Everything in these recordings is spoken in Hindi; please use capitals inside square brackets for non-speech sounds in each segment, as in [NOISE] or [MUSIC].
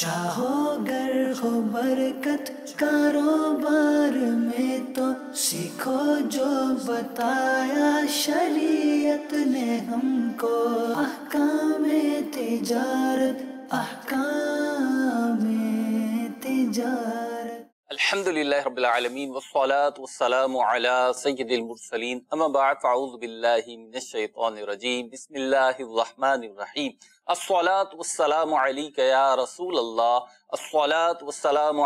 चाहो गर हो बरकत कारोबार में तो सीखो जो बताया शरीयत ने हमको अहकाम तिजारत अहकाम तिजारत الحمد لله رب العالمين والصلاة والسلام على سيد المرسلين أما بعد فأعوذ بالله من الشيطان الرجيم بسم الله الرحمن الرحيم अस्सलाम या रसूल अल्लाह अस्सलाम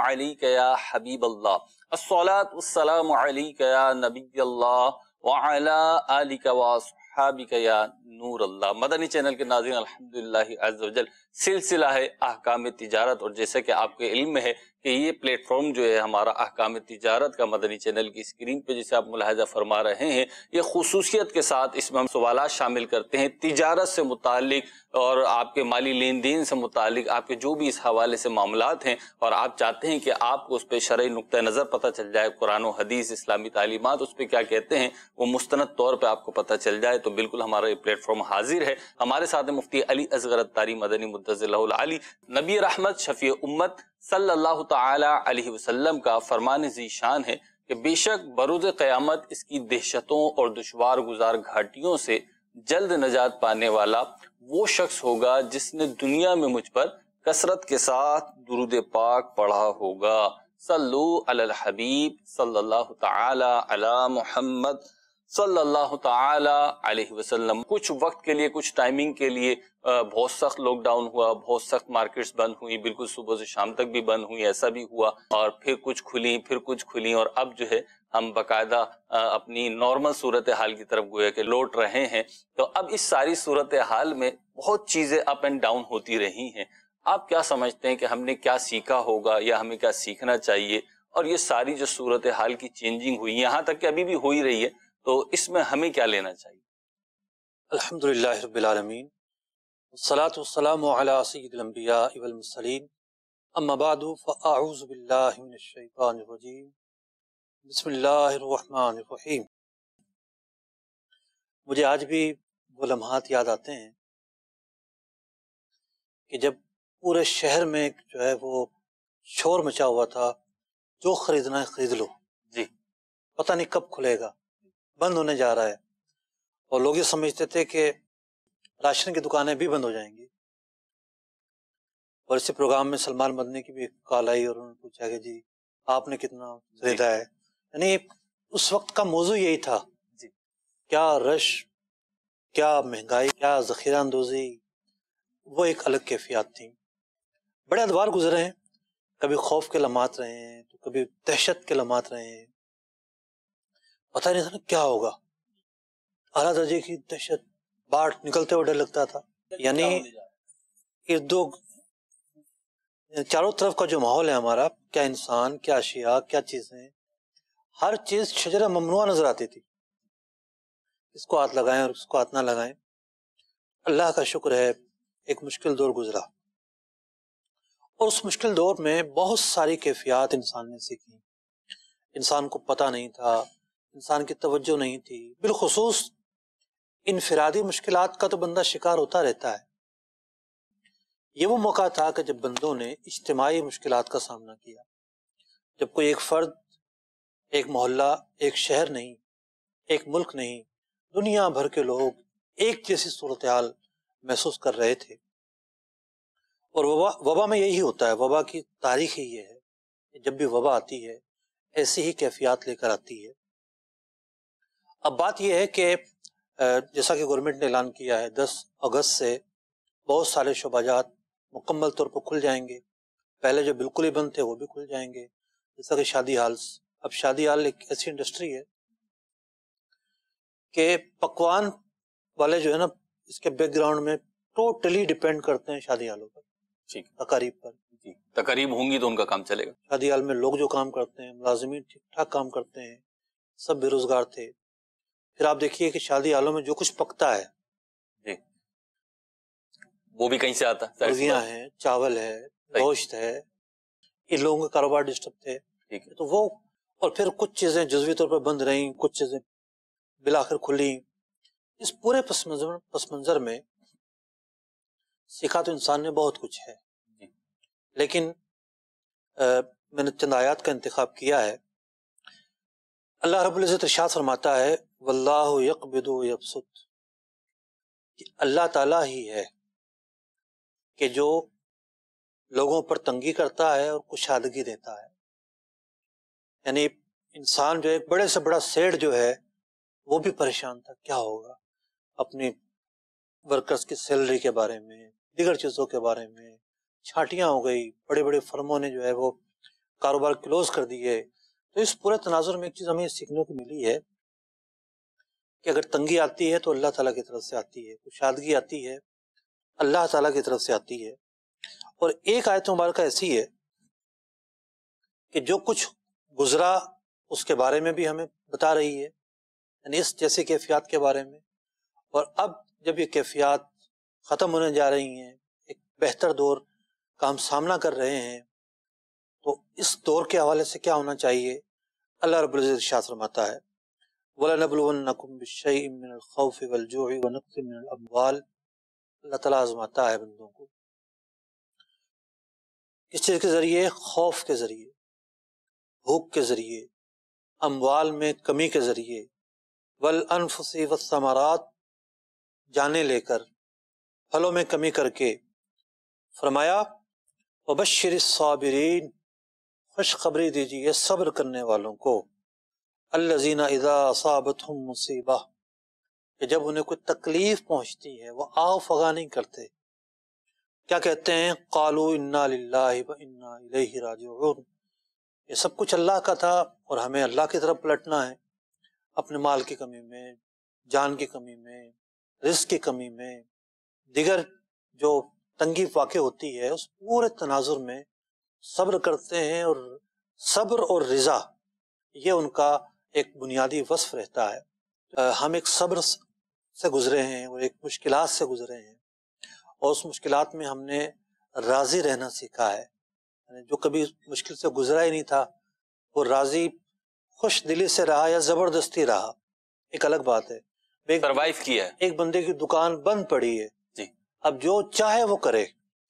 या हबीब अल्लाह अस्सलाम या नबी अल्लाह वाला अली का वासहाबी या नूर अल्लाह मदनी चैनल के नाजिन अलहमदिल्ला सिलसिला है अहकाम तजारत और जैसे कि आपके इल्म है कि ये प्लेटफॉर्म जो है हमारा अहकाम तजारत का मदनी चैनल की स्क्रीन पे जिसे आप मुलाहजा फरमा रहे हैं ये खसूसियत के साथ इसमें हम सवाल शामिल करते हैं तजारत से मुतक और आपके माली लेन देन से मुतक आपके जो भी इस हवाले से मामला हैं और आप चाहते हैं कि आपको उस पर शर्य नुक़ नज़र पता चल जाए कुरान हदीस इस्लामी तलीमत उस पर क्या कहते हैं वो मुस्ंद तौर पर आपको पता चल जाए तो बिल्कुल हमारा ये प्लेटफॉर्म हाजिर है हमारे साथ मुफ्ती अली असगरत तारी मदनी मुद्दज़िल्लाली नबी रहमत शफ़ी उम्मत सल्लल्लाहु अलैहि वसल्लम का फरमान जी शान है कि बेशक बरूद क़यामत इसकी दहशतों और दुशवार गुजार घाटियों से जल्द नजात पाने वाला वो शख्स होगा जिसने दुनिया में मुझ पर कसरत के साथ दुरुद पाक पढ़ा होगा सल्लु अल हबीब सल्लल्लाहु ताला अला मोहम्मद सल्लल्लाहु अलैहि वसल्लम कुछ वक्त के लिए कुछ टाइमिंग के लिए बहुत सख्त लॉकडाउन हुआ बहुत सख्त मार्केट्स बंद हुई बिल्कुल सुबह से शाम तक भी बंद हुई ऐसा भी हुआ और फिर कुछ खुली फिर कुछ खुली और अब जो है हम बाकायदा अपनी नॉर्मल सूरत हाल की तरफ गोया के लौट रहे हैं तो अब इस सारी सूरत हाल में बहुत चीज़ें अप एंड डाउन होती रही हैं आप क्या समझते हैं कि हमने क्या सीखा होगा या हमें क्या सीखना चाहिए और ये सारी जो सूरत हाल की चेंजिंग हुई यहाँ तक कि अभी भी हो ही रही है तो इसमें हमें क्या लेना चाहिए अलहमदिल्लाबीआलमीन सलातम सैदम्बियामसलिन अम्माबादफ़ाउज़बिल्लाशैतानरजीम बसमीम मुझे आज भी वो लम्हात याद आते हैं कि जब पूरे शहर में जो है वो शोर मचा हुआ था जो खरीदना है खरीद लो जी पता नहीं कब खुलेगा बंद होने जा रहा है और लोग ये समझते थे कि राशन की दुकानें भी बंद हो जाएंगी और इसी प्रोग्राम में सलमान मदनी की भी कॉल आई और उन्होंने पूछा कि जी आपने कितना खरीदा है यानी उस वक्त का मौजू यही था जी। क्या रश क्या महंगाई क्या जखीरा अंदोजी वो एक अलग कैफियात थी बड़े अदवार गुजरे हैं कभी खौफ के लम्हात रहे हैं तो कभी दहशत के लम्हात रहे हैं पता नहीं था ना क्या होगा आला दर्जे की दहशत बाढ़ निकलते हुए डर लगता था यानी इर्दो चारों तरफ का जो माहौल है हमारा क्या इंसान क्या अशिया क्या चीजें हर चीज शजरा ममनुआ नजर आती थी इसको हाथ लगाएं और इसको हाथ ना लगाएं अल्लाह का शुक्र है एक मुश्किल दौर गुजरा और उस मुश्किल दौर में बहुत सारी कैफियात इंसान ने सीखी इंसान को पता नहीं था इंसान की तवज्जो नहीं थी बिलखसूस इनफरादी मुश्किल का तो बंदा शिकार होता रहता है ये वो मौका था कि जब बंदों ने इज्तमाही मुश्किल का सामना किया जब कोई एक फ़र्द एक मोहल्ला एक शहर नहीं एक मुल्क नहीं दुनिया भर के लोग एक जैसी सूरत हाल महसूस कर रहे थे और वबा वबा में यही होता है वबा की तारीख ही ये है जब भी वबा आती है ऐसी ही कैफियत लेकर आती है अब बात यह है कि जैसा कि गवर्नमेंट ने ऐलान किया है दस अगस्त से बहुत सारे शोबाजात मुकम्मल तौर पर खुल जाएंगे पहले जो बिल्कुल ही बंद थे वो भी खुल जाएंगे जैसा कि शादी हॉल्स अब शादी हाल एक ऐसी इंडस्ट्री है कि पकवान वाले जो है ना इसके बैकग्राउंड में टोटली डिपेंड करते हैं शादी हालों पर ठीक तकारीब पर जी तकारीब होंगी तो उनका काम चलेगा शादी हाल में लोग जो काम करते हैं मुलाजमी ठीक ठाक काम करते हैं सब बेरोजगार थे फिर आप देखिए कि शादी आलो में जो कुछ पकता है जी वो भी कहीं से आता है मुर्गियां है चावल है गोश्त है इन लोगों के कारोबार डिस्टर्ब थे ठीक है तो वो और फिर कुछ चीजें जजवी तौर पर बंद रही कुछ चीजें बिलाकर खुली इस पूरे पस मंजर, पस मंजर में सीखा तो इंसान ने बहुत कुछ है लेकिन आ, मैंने चंद आयात का इंतखा किया है अल्लाह रबुल्ज़त इर्शाद फरमाता है वल्लाह यकबिदो यबसुत कि अल्लाह ताला ही है कि जो लोगों पर तंगी करता है और कुशादगी देता है यानी इंसान जो है बड़े से बड़ा सेठ जो है वो भी परेशान था क्या होगा अपने वर्कर्स की सैलरी के बारे में दिगर चीज़ों के बारे में छाटियाँ हो गई बड़े बड़े फर्मों ने जो है वो कारोबार क्लोज कर दिए तो इस पूरे तनाजुर में एक चीज़ हमें सीखने को मिली है कि अगर तंगी आती है तो अल्लाह ताला की तरफ से आती है कुशादगी आती है अल्लाह ताला की तरफ से आती है और एक आयत मुबारक ऐसी है कि जो कुछ गुजरा उसके बारे में भी हमें बता रही है यानी इस जैसे कैफियत के बारे में और अब जब ये कैफियत ख़त्म होने जा रही हैं एक बेहतर दौर का हम सामना कर रहे हैं तो इस दौर के हवाले से क्या होना चाहिए अल्लाह शास्त्र माता है वलनबलकुम आजमाता है बंदों को किस चीज़ के ज़रिए खौफ के ज़रिए भूख के ज़रिए अमवाल में कमी के ज़रिए वल अनफसी वसमारात जाने लेकर फलों में कमी करके फरमाया वबशर साबरीन खुशखबरी दीजिए सब्र करने वालों को अल्लाजीना इज़ा साबत मुसीबा कि जब उन्हें कोई तकलीफ़ पहुँचती है वह आओ फगा नहीं करते क्या कहते हैं कालू इन्ना इन्ना ये सब कुछ अल्लाह का था और हमें अल्लाह की तरफ पलटना है अपने माल की कमी में जान की कमी में रिस्क की कमी में दिगर जो तंगी वाक़ होती है उस पूरे तनाजुर में सब्र करते हैं और सब्र और रज़ा ये उनका एक बुनियादी वसफ रहता है हम एक सब्र से गुजरे हैं और एक मुश्किल से गुजरे हैं और उस मुश्किल में हमने राज़ी रहना सीखा है जो कभी मुश्किल से गुजरा ही नहीं था वो राज़ी खुश दिली से रहा या ज़बरदस्ती रहा एक अलग बात है सरवाइव किया है एक बंदे की दुकान बंद पड़ी है जी अब जो चाहे वो करे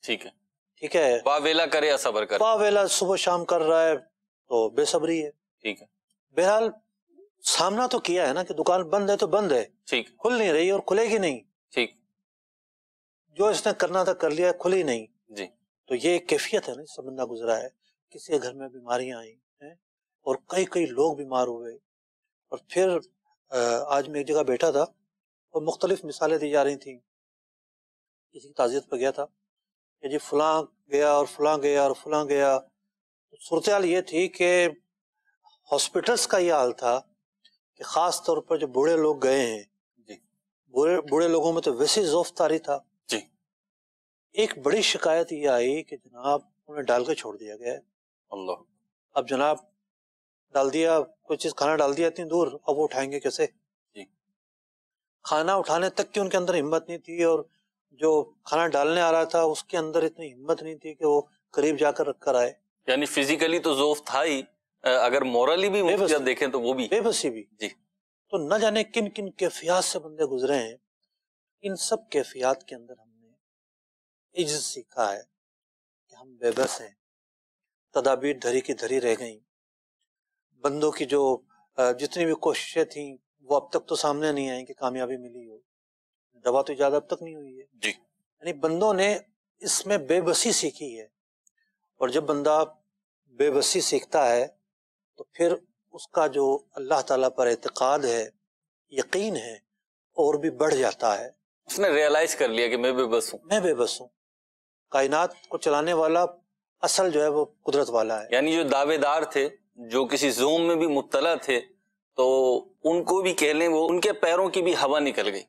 ठीक है ठीक है वावेला करे या सबर करे वावेला सुबह शाम कर रहा है तो बेसब्री है ठीक है बहरहाल सामना तो किया है ना कि दुकान बंद है तो बंद है ठीक खुल नहीं रही और खुलेगी नहीं ठीक जो इसने करना था कर लिया खुली नहीं जी तो ये एक कैफियत है ना इस बंदा गुजरा है किसी घर में बीमारियां आई हैं और कई कई लोग बीमार हुए और फिर आज मैं एक जगह बैठा था और मुख्तलिफ मिसालें दी जा रही थी किसी की ताज़ियत पर गया था कि जी फलां गया और फलां गया और फलां गया तो सूरत ये थी कि हॉस्पिटल्स का ये हाल था कि खास तौर पर जो बूढ़े लोग गए हैं बूढ़े लोगों में तो वैसे जोफ तारी था जी एक बड़ी शिकायत ये आई कि जनाब उन्हें डाल के छोड़ दिया गया अल्लाह अब जनाब डाल दिया कोई चीज़ खाना डाल दिया इतनी दूर अब वो उठाएंगे कैसे जी खाना उठाने तक की उनके अंदर हिम्मत नहीं थी और जो खाना डालने आ रहा था उसके अंदर इतनी हिम्मत नहीं थी कि वो करीब जाकर रख कर आए यानी फिजिकली तो जोफ था ही अगर मोरली भी देखें तो वो भी बेबसी भी जी तो न जाने किन किन कैफियात से बंदे गुजरे हैं इन सब कैफियात के अंदर हमने इज्जत सीखा है कि हम बेबस हैं तदाबीर धरी की धरी रह गई बंदों की जो जितनी भी कोशिशें थी वो अब तक तो सामने नहीं आई कि कामयाबी मिली हो दवा तो ज़्यादा अब तक नहीं हुई है जी यानी बंदों ने इसमें बेबसी सीखी है और जब बंदा बेबसी सीखता है तो फिर उसका जो अल्लाह ताला पर एतक़ाद है यकीन है और भी बढ़ जाता है उसने रियलाइज कर लिया कि मैं बेबस हूँ मैं बेबस हूँ कायनात को चलाने वाला असल जो है वो कुदरत वाला है यानी जो दावेदार थे जो किसी जोम में भी मुबतला थे तो उनको भी कह लें वो उनके पैरों की भी हवा निकल गई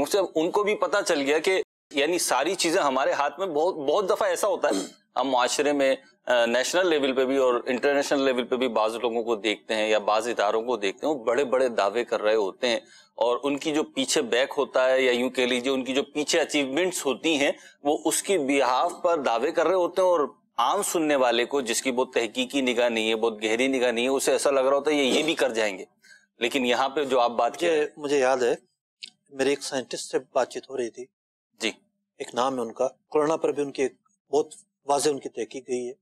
मुझसे उनको भी पता चल गया कि यानी सारी चीजें हमारे हाथ में बहुत बहुत दफा ऐसा होता है हम माशरे में नेशनल लेवल पे भी और इंटरनेशनल लेवल पे भी बाज लोगों को देखते हैं या बाज इतारों को देखते हैं वो बड़े बड़े दावे कर रहे होते हैं और उनकी जो पीछे बैक होता है या यूं कह लीजिए उनकी जो पीछे अचीवमेंट्स होती हैं वो उसकी बिहाफ पर दावे कर रहे होते हैं और आम सुनने वाले को जिसकी बहुत तहकीकी निगाह नहीं है बहुत गहरी निगाह नहीं है उसे ऐसा लग रहा होता है ये ये भी कर जाएंगे लेकिन यहाँ पे जो आप बात किए मुझे याद है मेरे एक साइंटिस्ट से बातचीत हो रही थी जी एक नाम है उनका कोरोना पर भी उनकी एक बहुत वाजे उनकी तहकीक गई है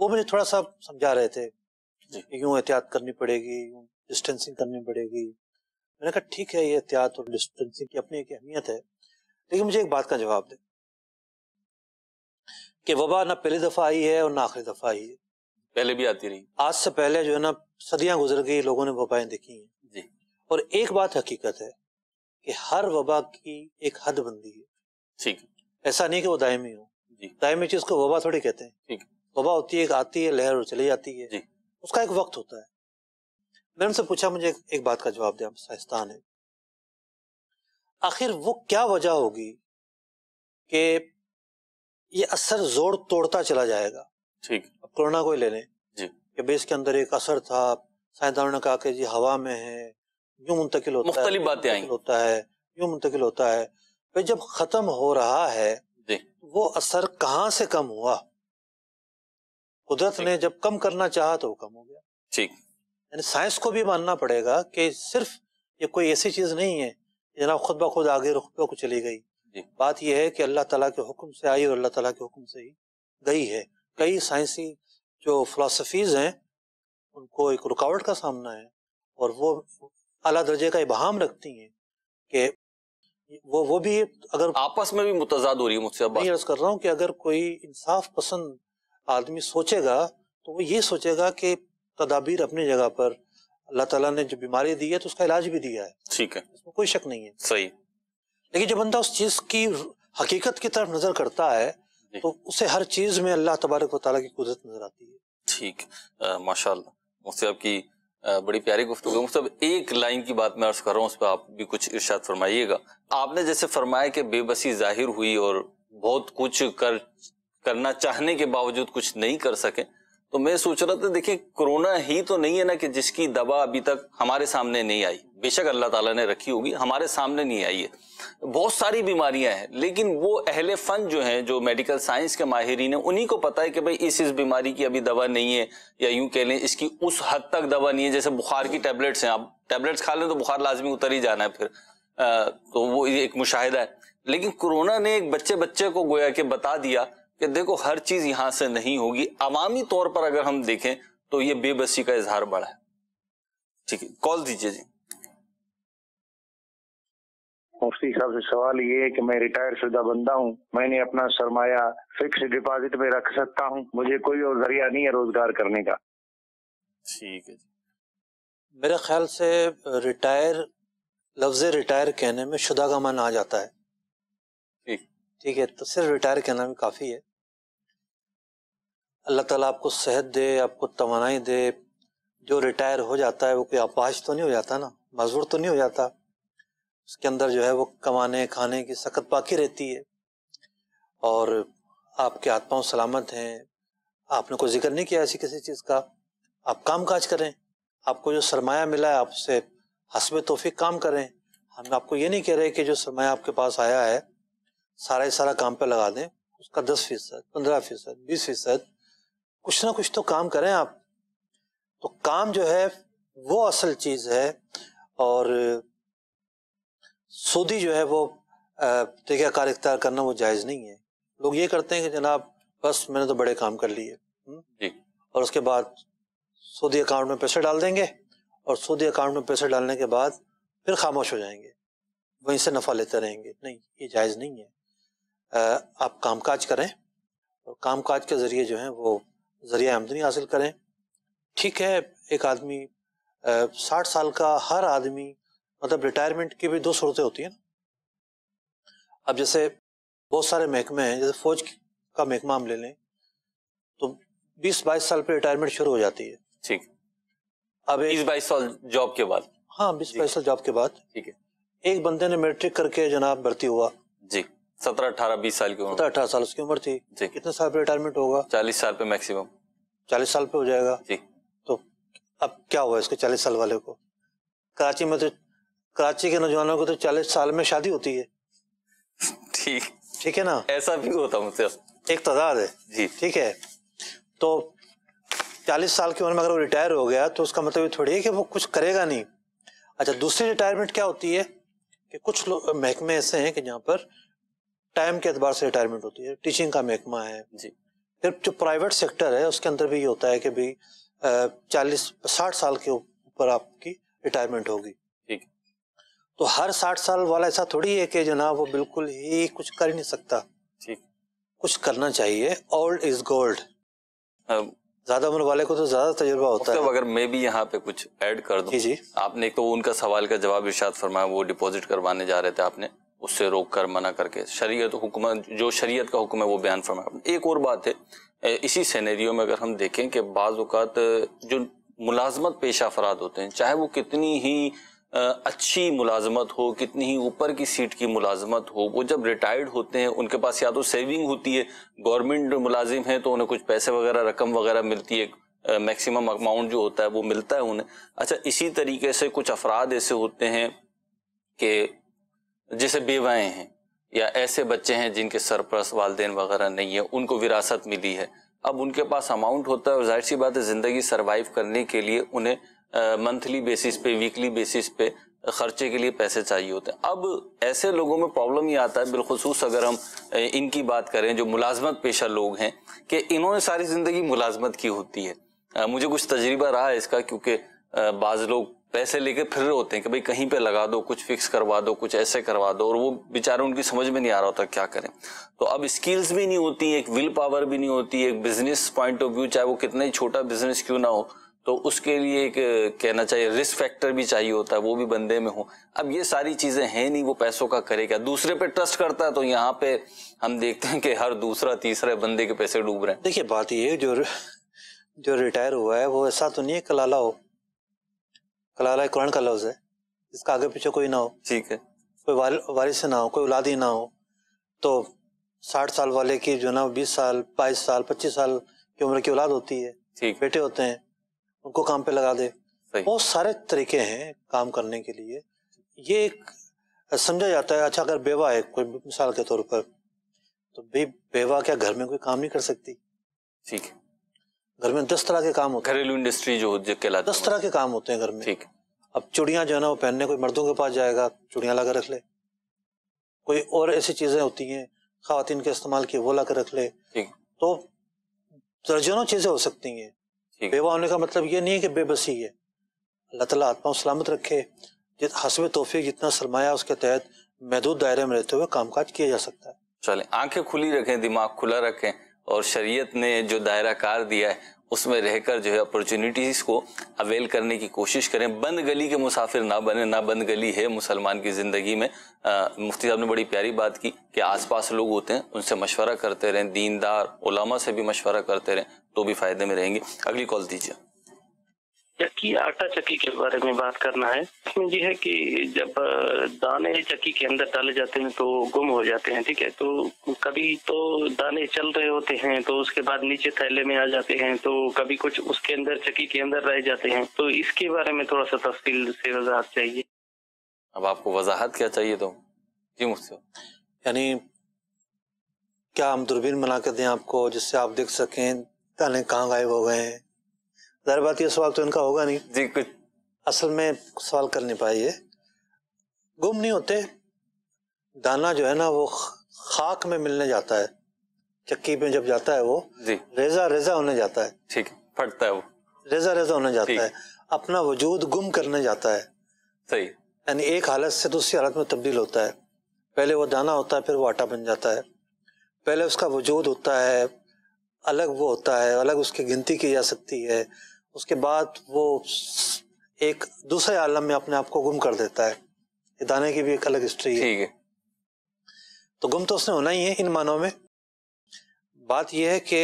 वो मुझे थोड़ा सा समझा रहे थे यूं एहतियात करनी पड़ेगी यूं डिस्टेंसिंग करनी पड़ेगी मैंने कहा ठीक है ये एहतियात और डिस्टेंसिंग की अपनी एक अहमियत है लेकिन मुझे एक बात का जवाब दे कि वबा ना पहली दफ़ा आई है और ना आखिरी दफ़ा आई है पहले भी आती रही आज से पहले जो है ना सदियां गुजर गई लोगों ने वबाएं देखी हैं जी और एक बात हकीकत है कि हर वबा की एक हद बंदी है ठीक ऐसा नहीं कि वो दायमी हो दायमी चीज को वबा थोड़ी कहते हैं ठीक वबा होती है एक आती है लहर और चली जाती है जी उसका एक वक्त होता है मैंने उनसे पूछा मुझे एक, बात का जवाब दिया साइंसदान है आखिर वो क्या वजह होगी कि ये असर जोड़ तोड़ता चला जाएगा ठीक अब कोरोना को ही ले लें जी कि भाई इसके अंदर एक असर था साइंसदानों ने कहा कि जी हवा में है यूं मुंतकिल होता है बातें आई होता है यूं मुंतकिल होता है भाई जब खत्म हो रहा है वो असर कहाँ से कम हुआ कुदरत ने जब कम करना चाहा तो कम हो गया ठीक यानी साइंस को भी मानना पड़ेगा कि सिर्फ ये कोई ऐसी चीज नहीं है जना खुद ब खुद आगे पे को चली गई बात यह है कि अल्लाह तला के हुक्म से आई और अल्लाह तला के हुक्म से ही गई है कई साइंसी जो फलासफीज हैं उनको एक रुकावट का सामना है और वो अला दर्जे का इबहम रखती हैं कि वो वो भी अगर आपस में भी मुतजाद हो रही है मुझसे मैं अर्ज कर रहा हूँ कि अगर कोई इंसाफ पसंद आदमी सोचेगा तो वो ये सोचेगा कि तदाबीर अपनी जगह पर अल्लाह ताला ने जो बीमारी दी है तो उसका इलाज भी दिया है ठीक है इसमें कोई शक नहीं है सही लेकिन जब बंदा उस चीज की हकीकत की तरफ नजर करता है तो उसे हर चीज में अल्लाह तबारक वाली की कुदरत नजर आती है ठीक माशा मुझसे आपकी बड़ी प्यारी गुफ्त मतलब एक लाइन की बात मैं अर्ज कर रहा हूँ उस पर आप भी कुछ इर्शाद फरमाइएगा आपने जैसे फरमाया कि बेबसी जाहिर हुई और बहुत कुछ कर करना चाहने के बावजूद कुछ नहीं कर सके तो मैं सोच रहा था देखिए कोरोना ही तो नहीं है ना कि जिसकी दवा अभी तक हमारे सामने नहीं आई बेशक अल्लाह ताला ने रखी होगी हमारे सामने नहीं आई है बहुत सारी बीमारियां हैं लेकिन वो अहले फन जो हैं जो मेडिकल साइंस के माहरीन है उन्हीं को पता है कि भाई इस इस बीमारी की अभी दवा नहीं है या यूं कह लें इसकी उस हद तक दवा नहीं है जैसे बुखार की टैबलेट्स हैं आप टैबलेट्स खा लें तो बुखार लाजमी उतर ही जाना है फिर तो वो एक मुशाह है लेकिन कोरोना ने एक बच्चे बच्चे को गोया के बता दिया कि देखो हर चीज यहां से नहीं होगी अवामी तौर पर अगर हम देखें तो ये बेबसी का इजहार बड़ा है ठीक है कॉल दीजिए जी मुफ्ती साहब से सवाल ये है कि मैं रिटायर शुदा बंदा हूँ मैंने अपना सरमाया फिक्स डिपॉजिट में रख सकता हूँ मुझे कोई और जरिया नहीं है रोजगार करने का ठीक है मेरे ख्याल से रिटायर लफ्ज रिटायर कहने में शुदा का मन आ जाता है ठीक है तो सिर्फ रिटायर कहना भी काफ़ी है अल्लाह ताला आपको सेहत दे आपको तोनाई दे जो रिटायर हो जाता है वो कोई अपाहज तो नहीं हो जाता ना मजबूर तो नहीं हो जाता उसके अंदर जो है वो कमाने खाने की सख्त बाकी रहती है और आपके हाथ पाँव सलामत हैं आपने कोई जिक्र नहीं किया ऐसी किसी चीज़ का आप काम काज करें आपको जो सरमाया मिला है आपसे हसब तोफ़ी काम करें हम आपको ये नहीं कह रहे कि जो सरमाया आपके पास आया है सारा ही सारा काम पर लगा दें उसका दस फीसद पंद्रह फीसद बीस फीसद कुछ ना कुछ तो काम करें आप तो काम जो है वो असल चीज़ है और सूदी जो है वो तरीक़ाकार इख्तियार करना वो जायज़ नहीं है लोग ये करते हैं कि जनाब बस मैंने तो बड़े काम कर लिए हम्म? और उसके बाद सूदी अकाउंट में पैसे डाल देंगे और सूदी अकाउंट में पैसे डालने के बाद फिर खामोश हो जाएंगे वहीं से नफ़ा लेते रहेंगे नहीं ये जायज़ नहीं है आप कामकाज करें और तो कामकाज के ज़रिए जो है वो ज़रिया आमदनी हासिल करें ठीक है एक आदमी साठ साल का हर आदमी मतलब रिटायरमेंट की भी दो सूरतें होती हैं अब जैसे बहुत सारे महकमे हैं जैसे फौज का महकमा हम ले लें तो 20-22 साल पे रिटायरमेंट शुरू हो जाती है ठीक अब बीस बाईस साल जॉब के बाद हाँ बीस बाईस साल जॉब के बाद ठीक है एक बंदे ने मेट्रिक करके जनाब भर्ती हुआ जी सत्रह अठारह बीस साल की उम्र सत्रह अठारह साल उसकी उम्र थी जी कितने साल पे रिटायरमेंट होगा चालीस साल पे मैक्सिमम चालीस साल पे हो जाएगा जी तो अब क्या हुआ इसके चालीस साल वाले को कराची में तो कराची के नौजवानों को तो चालीस साल में शादी होती है ठीक ठीक है ना ऐसा भी होता मुझसे एक तादाद है जी ठीक है तो चालीस साल की उम्र में अगर वो रिटायर हो गया तो उसका मतलब ये थोड़ी है कि वो कुछ करेगा नहीं अच्छा दूसरी रिटायरमेंट क्या होती है कि कुछ लोग महकमे ऐसे हैं कि जहाँ पर टाइम के अतबार से रिटायरमेंट होती है टीचिंग का महकमा है जी फिर जो प्राइवेट सेक्टर है उसके अंदर भी ये होता है कि भाई चालीस साठ साल के ऊपर आपकी रिटायरमेंट होगी ठीक तो हर साठ साल वाला ऐसा थोड़ी है कि जनाब वो बिल्कुल ही कुछ कर ही नहीं सकता ठीक कुछ करना चाहिए ओल्ड इज गोल्ड ज्यादा उम्र वाले को तो ज्यादा तजुर्बा होता है अगर मैं भी यहाँ पे कुछ ऐड कर दूं जी जी आपने तो उनका सवाल का जवाब इर्शाद फरमाया वो डिपॉजिट करवाने जा रहे थे आपने उससे रोक कर मना करके शरीयत हुक्म जो शरीयत का हुक्म है वो बयान फरमाया एक और बात है इसी सीनेरियो में अगर हम देखें कि बाज़ जो मुलाजमत पेशा अफराद होते हैं चाहे वो कितनी ही अच्छी मुलाजमत हो कितनी ही ऊपर की सीट की मुलाजमत हो वो जब रिटायर्ड होते हैं उनके पास या तो सेविंग होती है गवर्नमेंट मुलाजिम है तो उन्हें कुछ पैसे वगैरह रकम वगैरह मिलती है मैक्सिमम अमाउंट जो होता है वो मिलता है उन्हें अच्छा इसी तरीके से कुछ अफराद ऐसे होते हैं कि जैसे बेवाएं हैं या ऐसे बच्चे हैं जिनके सरप्रस वालदेन वगैरह नहीं है उनको विरासत मिली है अब उनके पास अमाउंट होता है और जाहिर सी बात है ज़िंदगी सर्वाइव करने के लिए उन्हें मंथली बेसिस पे वीकली बेसिस पे खर्चे के लिए पैसे चाहिए होते हैं अब ऐसे लोगों में प्रॉब्लम ये आता है बिलखसूस अगर हम इनकी बात करें जो मुलाजमत पेशा लोग हैं कि इन्होंने सारी ज़िंदगी मुलाजमत की होती है मुझे कुछ तजर्बा रहा है इसका क्योंकि बाज़ लोग पैसे लेके फिर होते हैं कि भाई कहीं पे लगा दो कुछ फिक्स करवा दो कुछ ऐसे करवा दो और वो बेचारे उनकी समझ में नहीं आ रहा होता क्या करें तो अब स्किल्स भी नहीं होती एक विल पावर भी नहीं होती एक बिजनेस पॉइंट ऑफ व्यू चाहे वो कितना ही छोटा बिजनेस क्यों ना हो तो उसके लिए एक कहना चाहिए रिस्क फैक्टर भी चाहिए होता है वो भी बंदे में हो अब ये सारी चीजें हैं नहीं वो पैसों का करेगा दूसरे पे ट्रस्ट करता है तो यहाँ पे हम देखते हैं कि हर दूसरा तीसरा बंदे के पैसे डूब रहे हैं देखिए बात ये जो जो रिटायर हुआ है वो ऐसा तो नहीं है कलाला हो कलाला कुरान का लफ्ज है इसका आगे पीछे कोई ना हो ठीक है कोई वार, वारिस ना हो कोई औलाद ही ना हो तो साठ साल वाले की जो ना बीस साल बाईस साल पच्चीस साल की उम्र की औलाद होती है ठीक बेटे होते हैं उनको काम पे लगा दे बहुत सारे तरीके हैं काम करने के लिए ये एक समझा जाता है अच्छा अगर बेवा है कोई मिसाल के तौर पर तो भाई बेवा क्या घर में कोई काम नहीं कर सकती ठीक है घर में दस तरह के काम होते हैं घरेलू इंडस्ट्री जो कहलाता दस तरह के काम होते हैं घर में ठीक अब चूड़ियाँ जो है ना वो पहनने कोई मर्दों के पास जाएगा चुड़िया ला कर रख ले कोई और ऐसी चीज़ें होती हैं खातिन के इस्तेमाल की वो ला कर रख ले तो दर्जनों चीज़ें हो सकती हैं बेवा होने का मतलब ये नहीं है कि बेबसी है अल्लाह तला आत्मा सलामत रखे जित हसब तोहफे जितना सरमाया उसके तहत महदूद दायरे में रहते हुए कामकाज किया जा सकता है चले आंखें खुली रखें दिमाग खुला रखें और शरीयत ने जो दायरा कार दिया है उसमें रहकर जो है अपॉर्चुनिटीज़ को अवेल करने की कोशिश करें बंद गली के मुसाफिर ना बने ना बंद गली है मुसलमान की ज़िंदगी में आ, मुफ्ती साहब ने बड़ी प्यारी बात की कि आसपास लोग होते हैं उनसे मशवरा करते रहें दीनदार ओलामा से भी मशवरा करते रहें तो भी फ़ायदे में रहेंगे अगली कॉल दीजिए चक्की आटा चक्की के बारे में बात करना है इसमें ये है कि जब दाने चक्की के अंदर डाले जाते हैं तो गुम हो जाते हैं ठीक है तो कभी तो दाने चल रहे होते हैं तो उसके बाद नीचे थैले में आ जाते हैं तो कभी कुछ उसके अंदर चक्की के अंदर रह जाते हैं तो इसके बारे में थोड़ा सा तफसील से वजाहत चाहिए अब आपको वजाहत क्या चाहिए तो जी मुझसे यानी क्या हम दूरबीन बना कर दें आपको जिससे आप देख सकें दाने कहाँ गायब हो गए हैं जाहिर बात यह सवाल तो इनका होगा नहीं जी कुछ असल में सवाल कर नहीं पाई है गुम नहीं होते दाना जो है ना वो खाक में मिलने जाता है चक्की में जब जाता है वो जी रेजा रेजा होने जाता है ठीक फटता है वो रेजा रेजा होने जाता है अपना वजूद गुम करने जाता है सही यानी एक हालत से दूसरी हालत में तब्दील होता है पहले वो दाना होता है फिर वो आटा बन जाता है पहले उसका वजूद होता है अलग वो होता है अलग उसकी गिनती की जा सकती है उसके बाद वो एक दूसरे आलम में अपने आप को गुम कर देता है ये दाने की भी एक अलग हिस्ट्री है है तो गुम तो उसने होना ही है इन मानों में बात यह है कि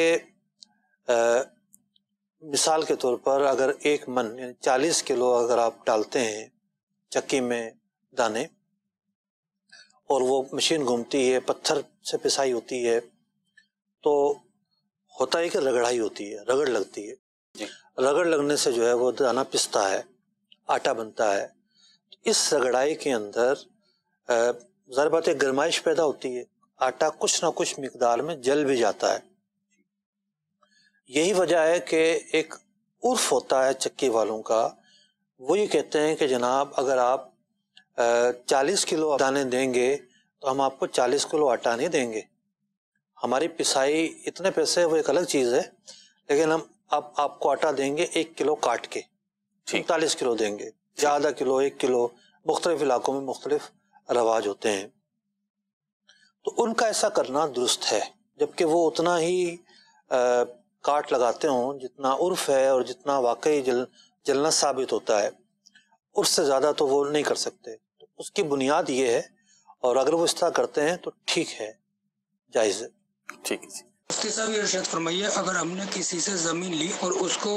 मिसाल के तौर पर अगर एक मन यानी चालीस किलो अगर आप डालते हैं चक्की में दाने और वो मशीन घूमती है पत्थर से पिसाई होती है तो होता है कि रगड़ाई होती है रगड़ लगती है रगड़ लगने से जो है वो दाना पिसता है आटा बनता है इस रगड़ाई के अंदर ज़रा बात एक गर्माइश पैदा होती है आटा कुछ ना कुछ मकदार में जल भी जाता है यही वजह है कि एक उर्फ होता है चक्की वालों का वो ये कहते हैं कि जनाब अगर आप चालीस किलो दाने देंगे तो हम आपको चालीस किलो आटा नहीं देंगे हमारी पिसाई इतने पैसे वो एक अलग चीज़ है लेकिन हम अब आपको आटा देंगे एक किलो काट के चालीस किलो देंगे ज्यादा आधा किलो एक किलो मुख्तलिफ इलाकों में मुख्तलिफ रवाज होते हैं तो उनका ऐसा करना दुरुस्त है जबकि वो उतना ही आ, काट लगाते हों जितना उर्फ है और जितना वाकई जल जलना साबित होता है उससे ज़्यादा तो वो नहीं कर सकते तो उसकी बुनियाद ये है और अगर वो इस तरह करते हैं तो ठीक है जायज़ ठीक है मुफ्ती साहब ये इर्शाद फरमाइए अगर हमने किसी से ज़मीन ली और उसको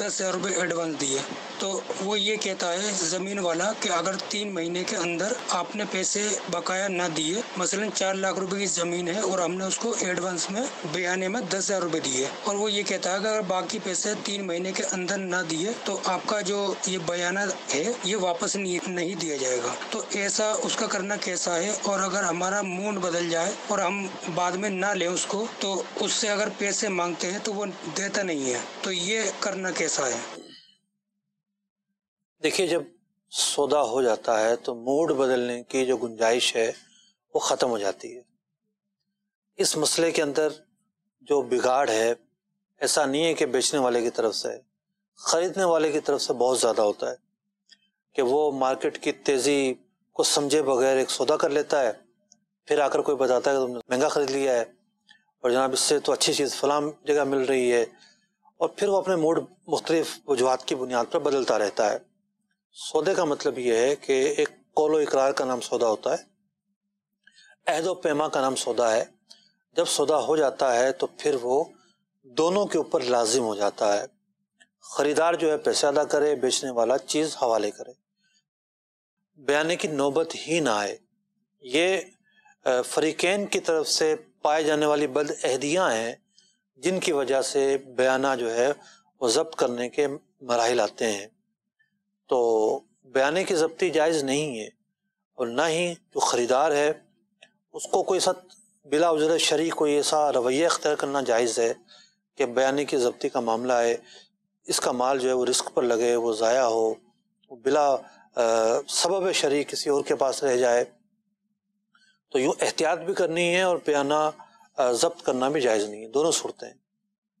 दस हज़ार रुपये एडवांस दिए तो वो ये कहता है ज़मीन वाला कि अगर तीन महीने के अंदर आपने पैसे बकाया ना दिए मसलन चार लाख रुपए की ज़मीन है और हमने उसको एडवांस में बयाने में दस हज़ार रुपये दिए और वो ये कहता है कि अगर बाकी पैसे तीन महीने के अंदर ना दिए तो आपका जो ये बयाना है ये वापस नहीं, नहीं दिया जाएगा तो ऐसा उसका करना कैसा है और अगर हमारा मूड बदल जाए और हम बाद में ना लें उसको तो उससे अगर पैसे मांगते हैं तो वो देता नहीं है तो ये करना कैसा है देखिए जब सौदा हो जाता है तो मूड बदलने की जो गुंजाइश है वो ख़त्म हो जाती है इस मसले के अंदर जो बिगाड़ है ऐसा नहीं है कि बेचने वाले की तरफ से ख़रीदने वाले की तरफ से बहुत ज़्यादा होता है कि वो मार्केट की तेज़ी को समझे बगैर एक सौदा कर लेता है फिर आकर कोई बताता है कि तुमने महंगा खरीद लिया है और जनाब इससे तो अच्छी चीज़ फलाम जगह मिल रही है और फिर वो अपने मूड मुख्तलिफ वजूहत की बुनियाद पर बदलता रहता है सौदे का मतलब ये है कि एक कौलो इकरार का नाम सौदा होता है अहदो पैमा का नाम सौदा है जब सौदा हो जाता है तो फिर वो दोनों के ऊपर लाजिम हो जाता है ख़रीदार जो है पैसा अदा करे बेचने वाला चीज़ हवाले करे बयाने की नौबत ही ना आए ये फरीकैन की तरफ से पाए जाने वाली बद अहदियाँ हैं जिनकी वजह से बयाना जो है वो जब्त करने के मराहल आते हैं तो बयाने की जब्ती जायज़ नहीं है और ना ही जो ख़रीदार है उसको कोई सा बिला उजर शरी कोई ऐसा रवैया अख्तियार करना जायज़ है कि बयाने की जब्ती का मामला है इसका माल जो है वो रिस्क पर लगे वो ज़ाया हो वो बिला सबब शरी किसी और के पास रह जाए तो यूँ एहतियात भी करनी है और पियाना जब्त करना भी जायज़ नहीं है दोनों सूरतें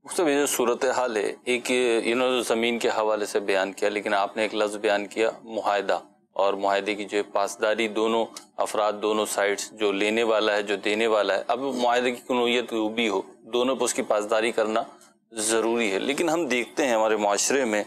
मुस्तफ़ जो सूरत हाल है एक इन्होंने ज़मीन के हवाले से बयान किया लेकिन आपने एक लफ्ज़ बयान किया माहदा और माहदे की जो पासदारी दोनों अफराद दोनों साइड्स जो लेने वाला है जो देने वाला है अब माहदे की कनूयत भी हो दोनों पर उसकी पासदारी करना ज़रूरी है लेकिन हम देखते हैं हमारे माशरे में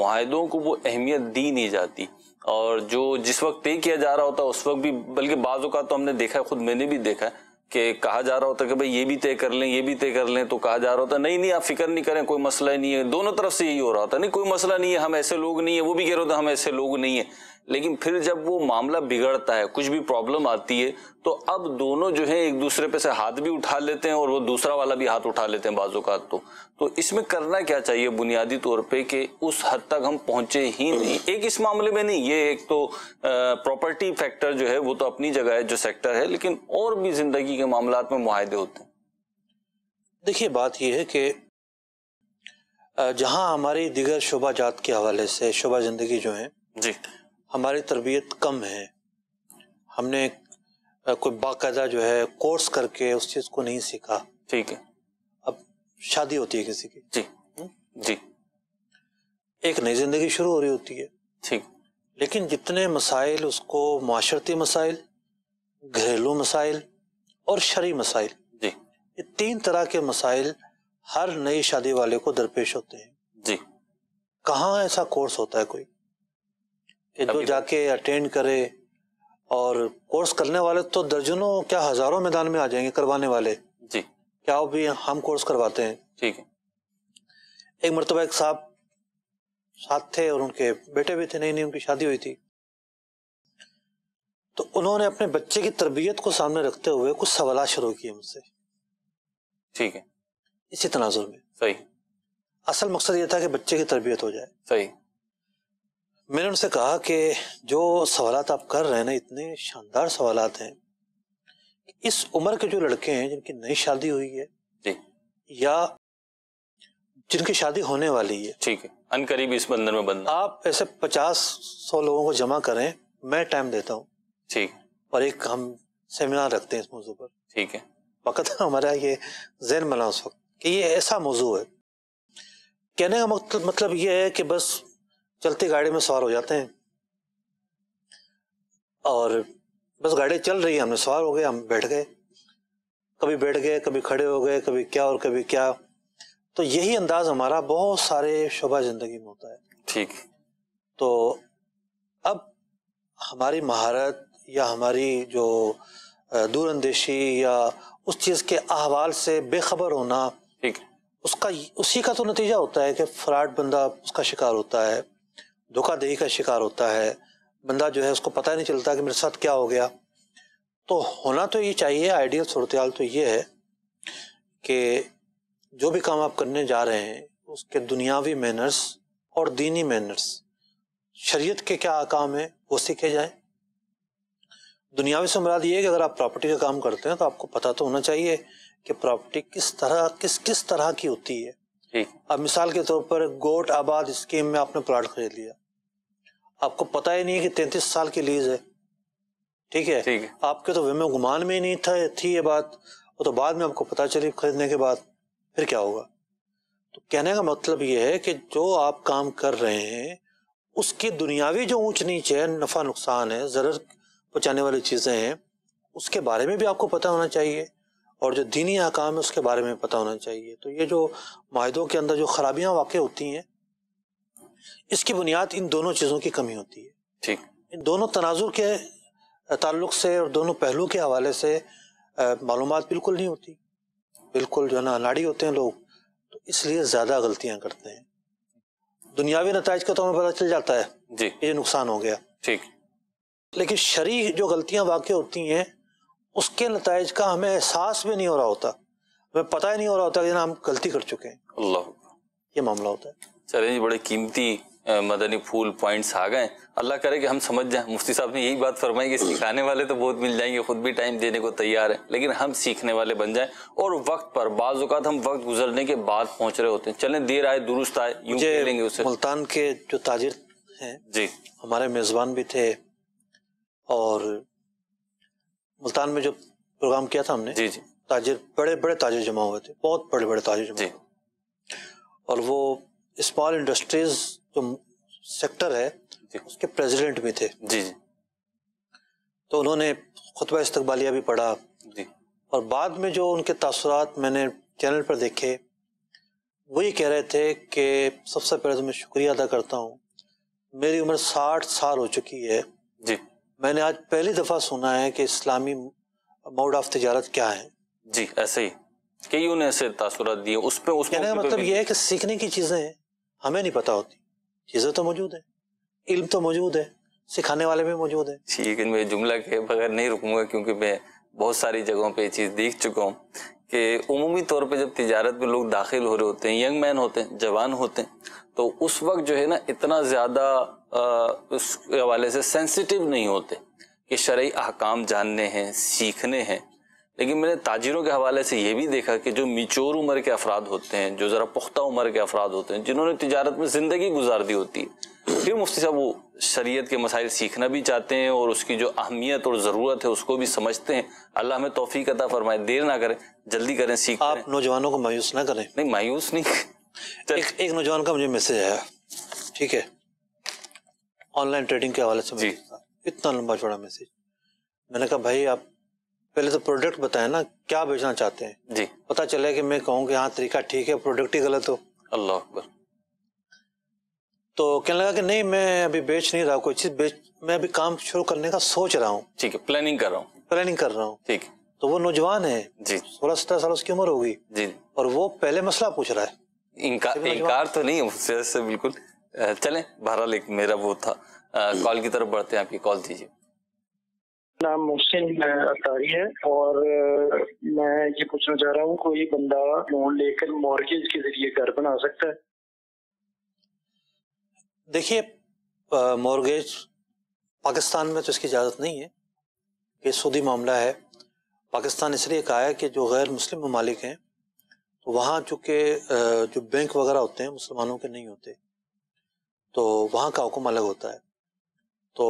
माहदों को वो अहमियत दी नहीं जाती और जो जिस वक्त पे किया जा रहा होता है उस वक्त भी बल्कि बाजू का तो हमने देखा है खुद मैंने भी देखा है कि कहा जा रहा होता है कि भाई ये भी तय कर लें ये भी तय कर लें तो कहा जा रहा होता है नहीं नहीं आप फिक्र नहीं करें कोई मसला नहीं है दोनों तरफ से यही हो रहा होता नहीं कोई मसला नहीं है हम ऐसे लोग नहीं है वो भी कह रहे होते हम ऐसे लोग नहीं है लेकिन फिर जब वो मामला बिगड़ता है कुछ भी प्रॉब्लम आती है तो अब दोनों जो है एक दूसरे पे से हाथ भी उठा लेते हैं और वो दूसरा वाला भी हाथ उठा लेते हैं बाजू का तो तो इसमें करना क्या चाहिए बुनियादी तौर पे कि उस हद तक हम पहुंचे ही नहीं एक इस मामले में नहीं ये एक तो प्रॉपर्टी फैक्टर जो है वो तो अपनी जगह है जो सेक्टर है लेकिन और भी जिंदगी के मामला में मुहिदे होते हैं देखिए बात यह है कि जहां हमारी दिगर शुभा जात के हवाले से शोभा जिंदगी जो है जी हमारी तरबियत कम है हमने कोई बाकायदा जो है कोर्स करके उस चीज़ को नहीं सीखा ठीक है अब शादी होती है किसी की जी हुँ? जी एक नई जिंदगी शुरू हो रही होती है ठीक लेकिन जितने मसाइल उसको माशरती मसाइल घरेलू मसाइल और शरी मसाइल जी ये तीन तरह के मसाइल हर नई शादी वाले को दरपेश होते हैं जी कहाँ ऐसा कोर्स होता है कोई कि जो जाके अटेंड करे और कोर्स करने वाले तो दर्जनों क्या हजारों मैदान में आ जाएंगे करवाने वाले जी क्या भी हम कोर्स करवाते हैं ठीक है एक मरतबा एक साहब साथ थे और उनके बेटे भी थे नहीं नहीं उनकी शादी हुई थी तो उन्होंने अपने बच्चे की तरबियत को सामने रखते हुए कुछ सवाल शुरू किए मुझसे ठीक है इसी तनाजुर में सही असल मकसद ये था कि बच्चे की तरबियत हो जाए सही मैंने उनसे कहा कि जो सवाल आप कर रहे हैं ना इतने शानदार सवाल हैं इस उम्र के जो लड़के हैं जिनकी नई शादी हुई है या जिनकी शादी होने वाली है ठीक है अनकरीब इस बंधन में बंधन आप ऐसे पचास सौ लोगों को जमा करें मैं टाइम देता हूँ ठीक और एक हम सेमिनार रखते हैं इस मौजू पर ठीक है वक्त [LAUGHS] हमारा ये जहन बना उस वक्त कि ये ऐसा मौजू है कहने का मतलब ये है कि बस चलती गाड़ी में सवार हो जाते हैं और बस गाड़ी चल रही है हमने सवार हो गए हम बैठ गए कभी बैठ गए कभी खड़े हो गए कभी क्या और कभी क्या तो यही अंदाज हमारा बहुत सारे शोभा जिंदगी में होता है ठीक तो अब हमारी महारत या हमारी जो दूरंदेशी या उस चीज़ के अहवाल से बेखबर होना ठीक उसका उसी का तो नतीजा होता है कि फ्राड बंदा उसका शिकार होता है धोखाधड़ी का शिकार होता है बंदा जो है उसको पता नहीं चलता कि मेरे साथ क्या हो गया तो होना तो ये चाहिए आइडियल सूरत तो ये है कि जो भी काम आप करने जा रहे हैं उसके दुनियावी मैनर्स और दीनी मैनर्स शरीयत के क्या काम है वो सीखे जाए दुनियावी से मुराद ये है कि अगर आप प्रॉपर्टी का काम करते हैं तो आपको पता तो होना चाहिए कि प्रॉपर्टी किस तरह किस किस तरह की होती है अब मिसाल के तौर पर गोट आबाद स्कीम में आपने प्लाट खरीद लिया आपको पता ही नहीं है कि तैंतीस साल की लीज है ठीक है ठीक है आपके तो वहम गुमान में ही नहीं था थी ये बात वो तो बाद में आपको पता चली खरीदने के बाद फिर क्या होगा तो कहने का मतलब ये है कि जो आप काम कर रहे हैं उसकी दुनियावी जो ऊंच नीच है नफ़ा नुकसान है ज़रूर पहुँचाने वाली चीज़ें हैं उसके बारे में भी आपको पता होना चाहिए और जो दीनी अकाम है उसके बारे में पता होना चाहिए तो ये जो माहों के अंदर जो ख़राबियाँ वाकई होती हैं इसकी बुनियाद इन दोनों चीज़ों की कमी होती है ठीक इन दोनों तनाजुर के ताल्लुक से और दोनों पहलुओं के हवाले से मालूम बिल्कुल नहीं होती बिल्कुल जो है ना अनाड़ी होते हैं लोग तो इसलिए ज़्यादा गलतियाँ करते हैं दुनियावी नतज का तो हमें पता चल जाता है जी ये नुकसान हो गया ठीक लेकिन शरी जो गलतियाँ वाक़ होती हैं उसके नतज का हमें एहसास भी नहीं हो रहा होता हमें पता ही नहीं हो रहा होता कि ना हम गलती कर चुके हैं अल्लाह ये मामला होता है चले जी बड़े कीमती मदनी फूल पॉइंट्स आ गए अल्लाह करे कि हम समझ जाएं मुफ्ती साहब ने यही बात फरमाई कि सिखाने वाले तो बहुत मिल जाएंगे खुद भी टाइम देने को तैयार है लेकिन हम सीखने वाले बन जाएं और वक्त पर बाज़ात हम वक्त गुजरने के बाद पहुंच रहे होते हैं चलें देर आए दुरुस्त आए लेंगे उसे मुल्तान के जो ताजिर हैं जी हमारे मेज़बान भी थे और मुल्तान में जो प्रोग्राम किया था हमने जी जी ताजिर बड़े बड़े ताजिर जमा हुए थे बहुत बड़े बड़े ताजिर जमा और वो स्मॉल इंडस्ट्रीज जो सेक्टर है उसके प्रेसिडेंट भी थे जी जी तो उन्होंने खुतबा इस्तबालिया भी पढ़ा जी और बाद में जो उनके तसरत मैंने चैनल पर देखे वो ये कह रहे थे कि सबसे पहले तो मैं शुक्रिया अदा करता हूँ मेरी उम्र साठ साल हो चुकी है जी मैंने आज पहली दफ़ा सुना है कि इस्लामी मोड ऑफ तजारत क्या है जी ऐसे ही कई उन्हें ऐसे तासरत दिए उस पर मतलब ये है कि सीखने की चीज़ें हैं हमें नहीं पता होती चीजें तो मौजूद है इल्म तो मौजूद है सिखाने वाले भी मौजूद है ठीक है मैं जुमला के बगैर नहीं रुकूंगा क्योंकि मैं बहुत सारी जगहों पे ये चीज़ देख चुका हूँ कि उमूमी तौर पे जब तिजारत में लोग दाखिल हो रहे होते हैं यंग मैन होते हैं जवान होते हैं तो उस वक्त जो है ना इतना ज़्यादा उस हवाले से सेंसिटिव नहीं होते कि शर्य अहकाम जानने हैं सीखने हैं लेकिन मैंने ताजिरों के हवाले से ये भी देखा कि जो मिचोर उम्र के अफराद होते हैं जो ज़रा पुख्ता उम्र के अफराद होते हैं जिन्होंने तजारत में ज़िंदगी गुजार दी होती है फिर मुफ्ती साहब वो शरीय के मसाइल सीखना भी चाहते हैं और उसकी जो अहमियत और ज़रूरत है उसको भी समझते हैं अल्लाह हमें तोफ़ी अता फरमाए देर ना करें जल्दी करें सीख आप नौजवानों को मायूस ना करें नहीं मायूस नहीं एक, एक नौजवान का मुझे मैसेज आया ठीक है ऑनलाइन ट्रेडिंग के हवाले से इतना लंबा चौड़ा मैसेज मैंने कहा भाई आप पहले तो प्रोडक्ट बताएं ना क्या बेचना चाहते हैं जी पता चले कि मैं कहूँ कि हाँ तरीका ठीक है प्रोडक्ट ही गलत हो अल्लाह अकबर तो कहने लगा कि नहीं मैं अभी बेच नहीं रहा कोई चीज बेच मैं अभी काम शुरू करने का सोच रहा हूँ ठीक है प्लानिंग कर रहा हूँ प्लानिंग कर रहा हूँ ठीक तो वो नौजवान है जी सोलह सत्रह साल उसकी उम्र होगी जी और वो पहले मसला पूछ रहा है इनका, इनकार तो नहीं उससे बिल्कुल चले बहरहाल मेरा वो था कॉल की तरफ बढ़ते हैं आपकी कॉल दीजिए नाम मोहसिन अतारी है और मैं ये पूछना चाह रहा हूँ कोई बंदा लोन लेकर मॉर्गेज के जरिए घर बना सकता है देखिए मॉर्गेज पाकिस्तान में तो इसकी इजाज़त नहीं है ये सूदी मामला है पाकिस्तान इसलिए कहा है कि जो गैर मुस्लिम ममालिक हैं तो वहाँ चूँकि जो बैंक वगैरह होते हैं मुसलमानों के नहीं होते तो वहाँ का हुक्म अलग होता है तो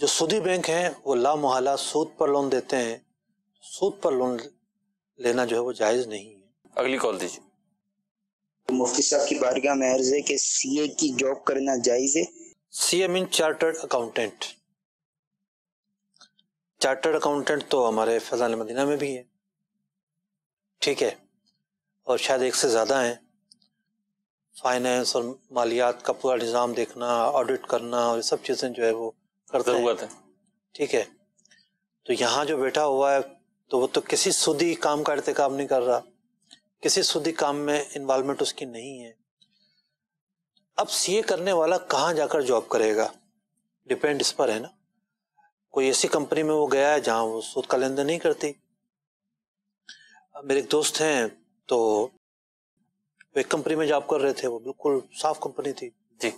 जो सूदी बैंक हैं वो लामोहला सूद पर लोन देते हैं सूद पर लोन लेना जो है वो जायज़ नहीं है अगली कॉल दीजिए मुफ्ती साहब की बारगाह में अर्ज है कि सीए की जॉब करना जायज है CA mean chartered accountant chartered accountant तो हमारे फैजान मदीना में भी है ठीक है और शायद एक से ज़्यादा हैं फाइनेंस और मालियात का पूरा निज़ाम देखना ऑडिट करना और ये सब चीज़ें जो है वो कर जरूरत है ठीक है तो यहाँ जो बैठा हुआ है तो वो तो किसी सुधी काम का काम नहीं कर रहा किसी सुधी काम में इन्वॉल्वमेंट उसकी नहीं है अब सीए करने वाला कहाँ जाकर जॉब करेगा डिपेंड इस पर है ना कोई ऐसी कंपनी में वो गया है जहाँ वो सूद का लेन देन नहीं करती मेरे एक दोस्त हैं तो एक कंपनी में जॉब कर रहे थे वो बिल्कुल साफ कंपनी थी जी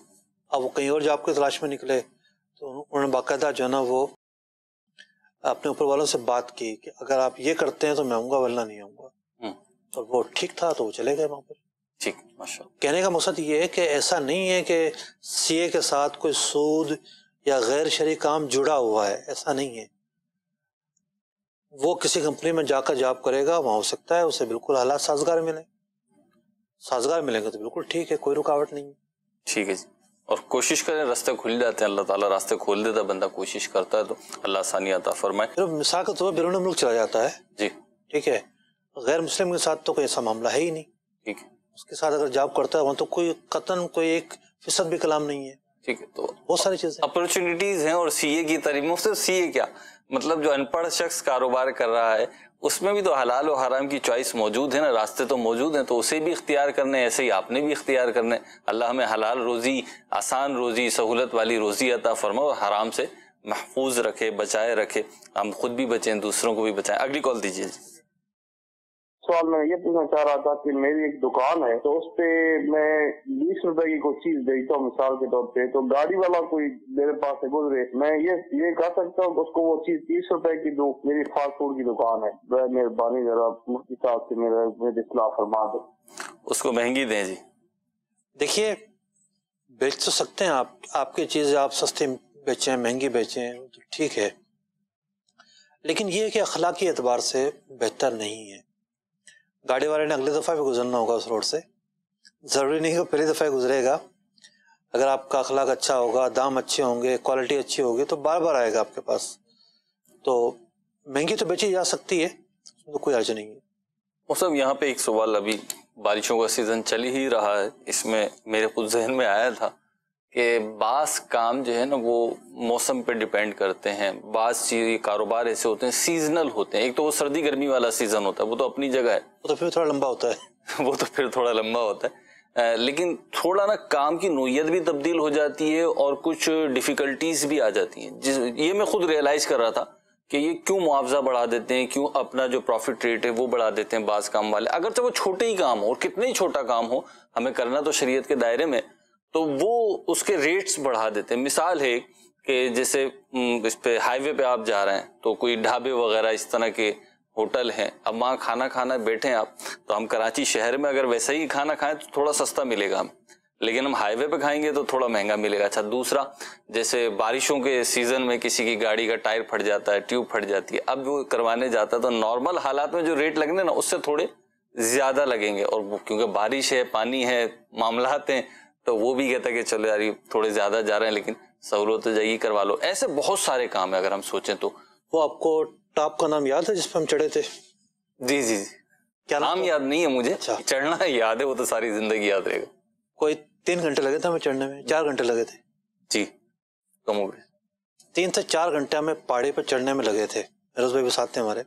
अब वो कहीं और जॉब की तलाश में निकले तो उन्होंने बाकायदा जो है ना वो अपने ऊपर वालों से बात की कि अगर आप ये करते हैं तो मैं आऊँगा वरना नहीं आऊँगा तो हम्म। वो ठीक था तो वो चले गए वहाँ पर ठीक माशा कहने का मकसद ये है कि ऐसा नहीं है कि सीए के साथ कोई सूद या गैर शरी काम जुड़ा हुआ है ऐसा नहीं है वो किसी कंपनी में जाकर जॉब करेगा वहाँ हो सकता है उसे बिल्कुल हालात साजगार मिले साजगार मिलेंगे तो बिल्कुल ठीक है कोई रुकावट नहीं है ठीक है जी और कोशिश करें रास्ते खुल जाते हैं अल्लाह ताला रास्ते खोल देता बंदा कोशिश करता है तो अल्लाह आसानी आता फरमाए मिसाल के तौर बैरून मुल्क चला जाता है जी ठीक है गैर मुस्लिम के साथ तो कोई ऐसा मामला है ही नहीं ठीक है उसके साथ अगर जॉब करता है वहाँ तो कोई कतन कोई एक फीसद भी कलाम नहीं है ठीक है तो बहुत सारी चीजें अपॉर्चुनिटीज हैं और सीए की तारीफ से सीए क्या मतलब जो अनपढ़ शख्स कारोबार कर रहा है उसमें भी तो हलाल और हराम की चॉइस मौजूद है ना रास्ते तो मौजूद हैं तो उसे भी इख्तियार करने ऐसे ही आपने भी इख्तियार करने अल्लाह हमें हलाल रोज़ी आसान रोज़ी सहूलत वाली रोज़ी अता फरमा और हराम से महफूज रखे बचाए रखे हम खुद भी बचें दूसरों को भी बचाएं अगली कॉल दीजिए जी सवाल मैं ये पूछना चाह रहा था कि मेरी एक दुकान है तो उस पर मैं बीस रुपए की कोई चीज देता हूँ मिसाल के तौर पे तो गाड़ी वाला कोई मेरे पास से गुजरे मैं ये ये कह सकता हूँ उसको वो चीज तीस रुपए की दो मेरी फास्ट फूड की दुकान है वह मेहरबानी जरा मुफ्ती साहब से मेरा मेरे इतला फरमा दो उसको महंगी दें जी देखिए बेच तो सकते हैं आप आपकी चीज आप सस्ती बेचें महंगी बेचें तो ठीक है लेकिन ये कि अखलाकी एतबार से बेहतर नहीं है गाड़ी वाले ने अगली दफ़ा भी गुजरना होगा उस रोड से ज़रूरी नहीं कि पहली दफ़ा गुजरेगा अगर आपका अखलाक अच्छा होगा दाम अच्छे होंगे क्वालिटी अच्छी होगी तो बार बार आएगा आपके पास तो महंगी तो बेची जा सकती है उसमें तो कोई हर्ज नहीं है और सब यहाँ पे एक सवाल अभी बारिशों का सीज़न चल ही रहा है इसमें मेरे खुद जहन में आया था कि बास काम जो है ना वो मौसम पे डिपेंड करते हैं बास कारोबार ऐसे होते हैं सीजनल होते हैं एक तो वो सर्दी गर्मी वाला सीजन होता है वो तो अपनी जगह है वो तो फिर थोड़ा लंबा होता है [LAUGHS] वो तो फिर थोड़ा लंबा होता है आ, लेकिन थोड़ा ना काम की नोयत भी तब्दील हो जाती है और कुछ डिफिकल्टीज भी आ जाती हैं जिस ये मैं खुद रियलाइज कर रहा था कि ये क्यों मुआवजा बढ़ा देते हैं क्यों अपना जो प्रॉफिट रेट है वो बढ़ा देते हैं बास काम वाले अगर चाहे वो छोटे ही काम हो और कितने ही छोटा काम हो हमें करना तो शरीयत के दायरे में तो वो उसके रेट्स बढ़ा देते हैं मिसाल है कि जैसे हम्म, इस पे हाईवे पे आप जा रहे हैं तो कोई ढाबे वगैरह इस तरह के होटल हैं अब वहाँ खाना खाना बैठे हैं आप तो हम कराची शहर में अगर वैसे ही खाना खाएं तो थोड़ा सस्ता मिलेगा लेकिन हम हाईवे पे खाएंगे तो थोड़ा महंगा मिलेगा अच्छा दूसरा जैसे बारिशों के सीजन में किसी की गाड़ी का टायर फट जाता है ट्यूब फट जाती है अब वो करवाने जाता है तो नॉर्मल हालात में जो रेट लगने ना उससे थोड़े ज्यादा लगेंगे और क्योंकि बारिश है पानी है मामलाते हैं तो वो भी कहता कि चलो यार थोड़े ज्यादा जा रहे हैं लेकिन सहूलत तो जाइए करवा लो ऐसे बहुत सारे काम है अगर हम सोचें तो वो आपको टॉप का नाम याद है जिसपे हम चढ़े थे जी जी जी क्या नाम, नाम याद नहीं है मुझे अच्छा। चढ़ना याद है वो तो सारी जिंदगी याद रहेगा कोई तीन घंटे लगे थे हमें चढ़ने में चार घंटे लगे थे जी कम हो गए तीन से चार घंटे हमें पहाड़ी पर चढ़ने में लगे थे मेरोज भाई भी साथ थे हमारे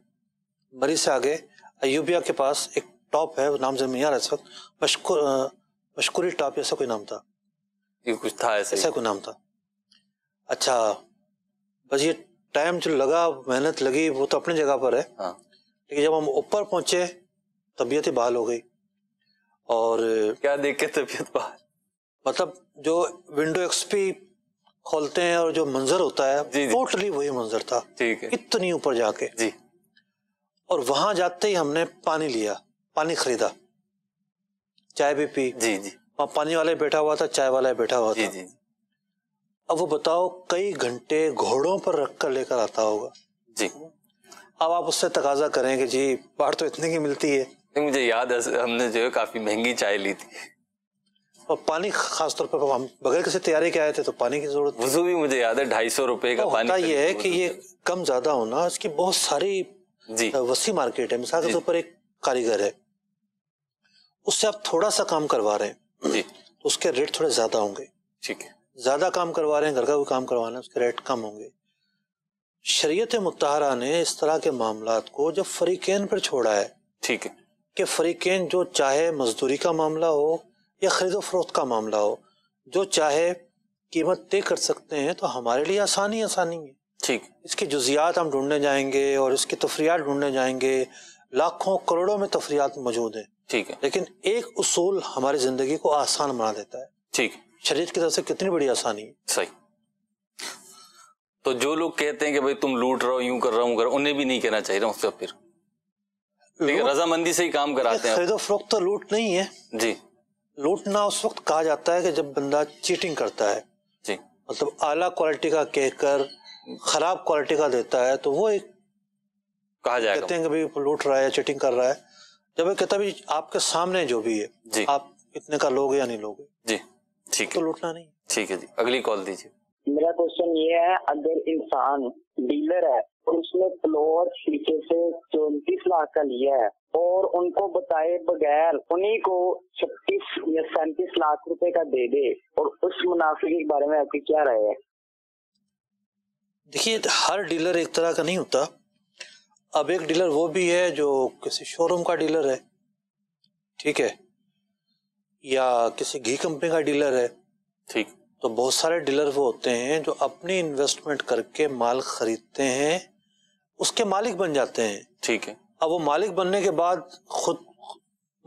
मरीज से आगे अयुबिया के पास एक टॉप है नाम से नहीं आ रहा इस वक्त मशकूरी टॉप ऐसा कोई नाम था ये कुछ था ऐसा ऐसा कोई नाम था अच्छा बस ये टाइम जो लगा मेहनत लगी वो तो अपनी जगह पर है हाँ। लेकिन जब हम ऊपर पहुंचे तबीयत ही बहाल हो गई और क्या देख के तबीयत बहाल मतलब जो विंडो एक्सपी खोलते हैं और जो मंजर होता है टोटली वही मंजर था ठीक है इतनी ऊपर जाके जी और वहां जाते ही हमने पानी लिया पानी खरीदा चाय भी पी जी जी वहां पानी वाला बैठा हुआ था चाय वाला बैठा हुआ था जी जी अब वो बताओ कई घंटे घोड़ों पर रख कर लेकर आता होगा जी अब आप उससे तकाजा करें कि जी बाहर तो इतने की मिलती है मुझे याद है हमने जो है काफी महंगी चाय ली थी और पानी खास तौर पर हम बगैर किसी तैयारी के आए थे तो पानी की जरूरत वजू भी मुझे याद है ढाई सौ रुपए का तो पानी होता ये है कि ये कम ज्यादा होना इसकी बहुत सारी जी वसी मार्केट है मिसाल के तौर पर एक कारीगर है उससे आप थोड़ा सा काम करवा रहे हैं जी तो उसके रेट थोड़े ज्यादा होंगे ठीक है ज्यादा काम करवा रहे हैं घर का भी काम करवाना है उसके रेट कम होंगे शरीयत मुतहरा ने इस तरह के मामला को जब फरीकेन पर छोड़ा है ठीक है कि फरीकेन जो चाहे मजदूरी का मामला हो या खरीदो फरोख्त का मामला हो जो चाहे कीमत तय कर सकते हैं तो हमारे लिए आसानी आसानी है ठीक इसके जुजियात हम ढूंढने जाएंगे और इसकी तफरियात ढूंढने जाएंगे लाखों करोड़ों में तफरियात मौजूद हैं ठीक है लेकिन एक उसूल हमारी जिंदगी को आसान बना देता है ठीक है शरीर की तरफ से कितनी बड़ी आसानी है सही तो जो लोग कहते हैं कि भाई तुम लूट रहा हो यूं कर रहा हूं कर उन्हें भी नहीं कहना चाहिए उसका फिर रजामंदी से ही काम कराते हैं खरीदो फरोख्त तो लूट नहीं है जी लूटना उस वक्त कहा जाता है कि जब बंदा चीटिंग करता है जी मतलब आला क्वालिटी का कहकर खराब क्वालिटी का देता है तो वो एक कहा जाए कहते हैं कि भाई लूट रहा है चीटिंग कर रहा है जब मैं कहता भी आपके सामने जो भी है जी आप इतने का लोगे या नहीं लोगे जी ठीक तो है तो लूटना नहीं ठीक है जी अगली कॉल दीजिए मेरा क्वेश्चन ये है अगर इंसान डीलर है उसने फ्लोर शीशे से चौतीस लाख का लिया है और उनको बताए बगैर उन्हीं को छत्तीस या सैतीस लाख रुपए का दे दे और उस मुनाफे के बारे में आपकी क्या राय है देखिए हर डीलर एक तरह का नहीं होता अब एक डीलर वो भी है जो किसी शोरूम का डीलर है ठीक है या किसी घी कंपनी का डीलर है ठीक तो बहुत सारे डीलर वो होते हैं जो अपनी इन्वेस्टमेंट करके माल खरीदते हैं उसके मालिक बन जाते हैं ठीक है अब वो मालिक बनने के बाद खुद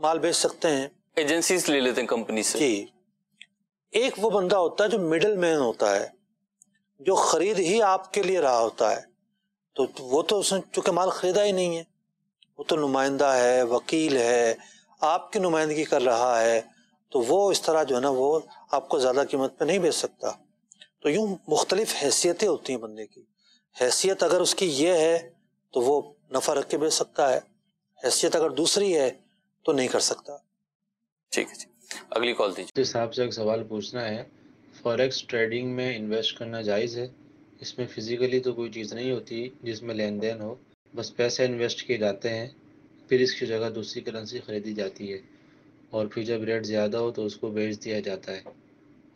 माल बेच सकते हैं एजेंसीज ले लेते हैं कंपनी से जी एक वो बंदा होता है जो मिडल मैन होता है जो खरीद ही आपके लिए रहा होता है तो वो तो उसने चूंकि माल खरीदा ही नहीं है वो तो नुमाइंदा है वकील है आपकी नुमाइंदगी कर रहा है तो वो इस तरह जो है ना वो आपको ज़्यादा कीमत पे नहीं बेच सकता तो यूँ मुख्तलिफ हैसियतें होती हैं बंदे की हैसियत अगर उसकी ये है तो वो नफ़ा रख के बेच सकता है हैसियत अगर दूसरी है तो नहीं कर सकता ठीक है जी अगली कॉल दीजिए साहब से एक सवाल पूछना है फॉरेक्स ट्रेडिंग में इन्वेस्ट करना जायज़ है इसमें फ़िज़िकली तो कोई चीज़ नहीं होती जिसमें लेन देन हो बस पैसे इन्वेस्ट किए जाते हैं फिर इसकी जगह दूसरी करेंसी ख़रीदी जाती है और फिर जब रेट ज़्यादा हो तो उसको बेच दिया जाता है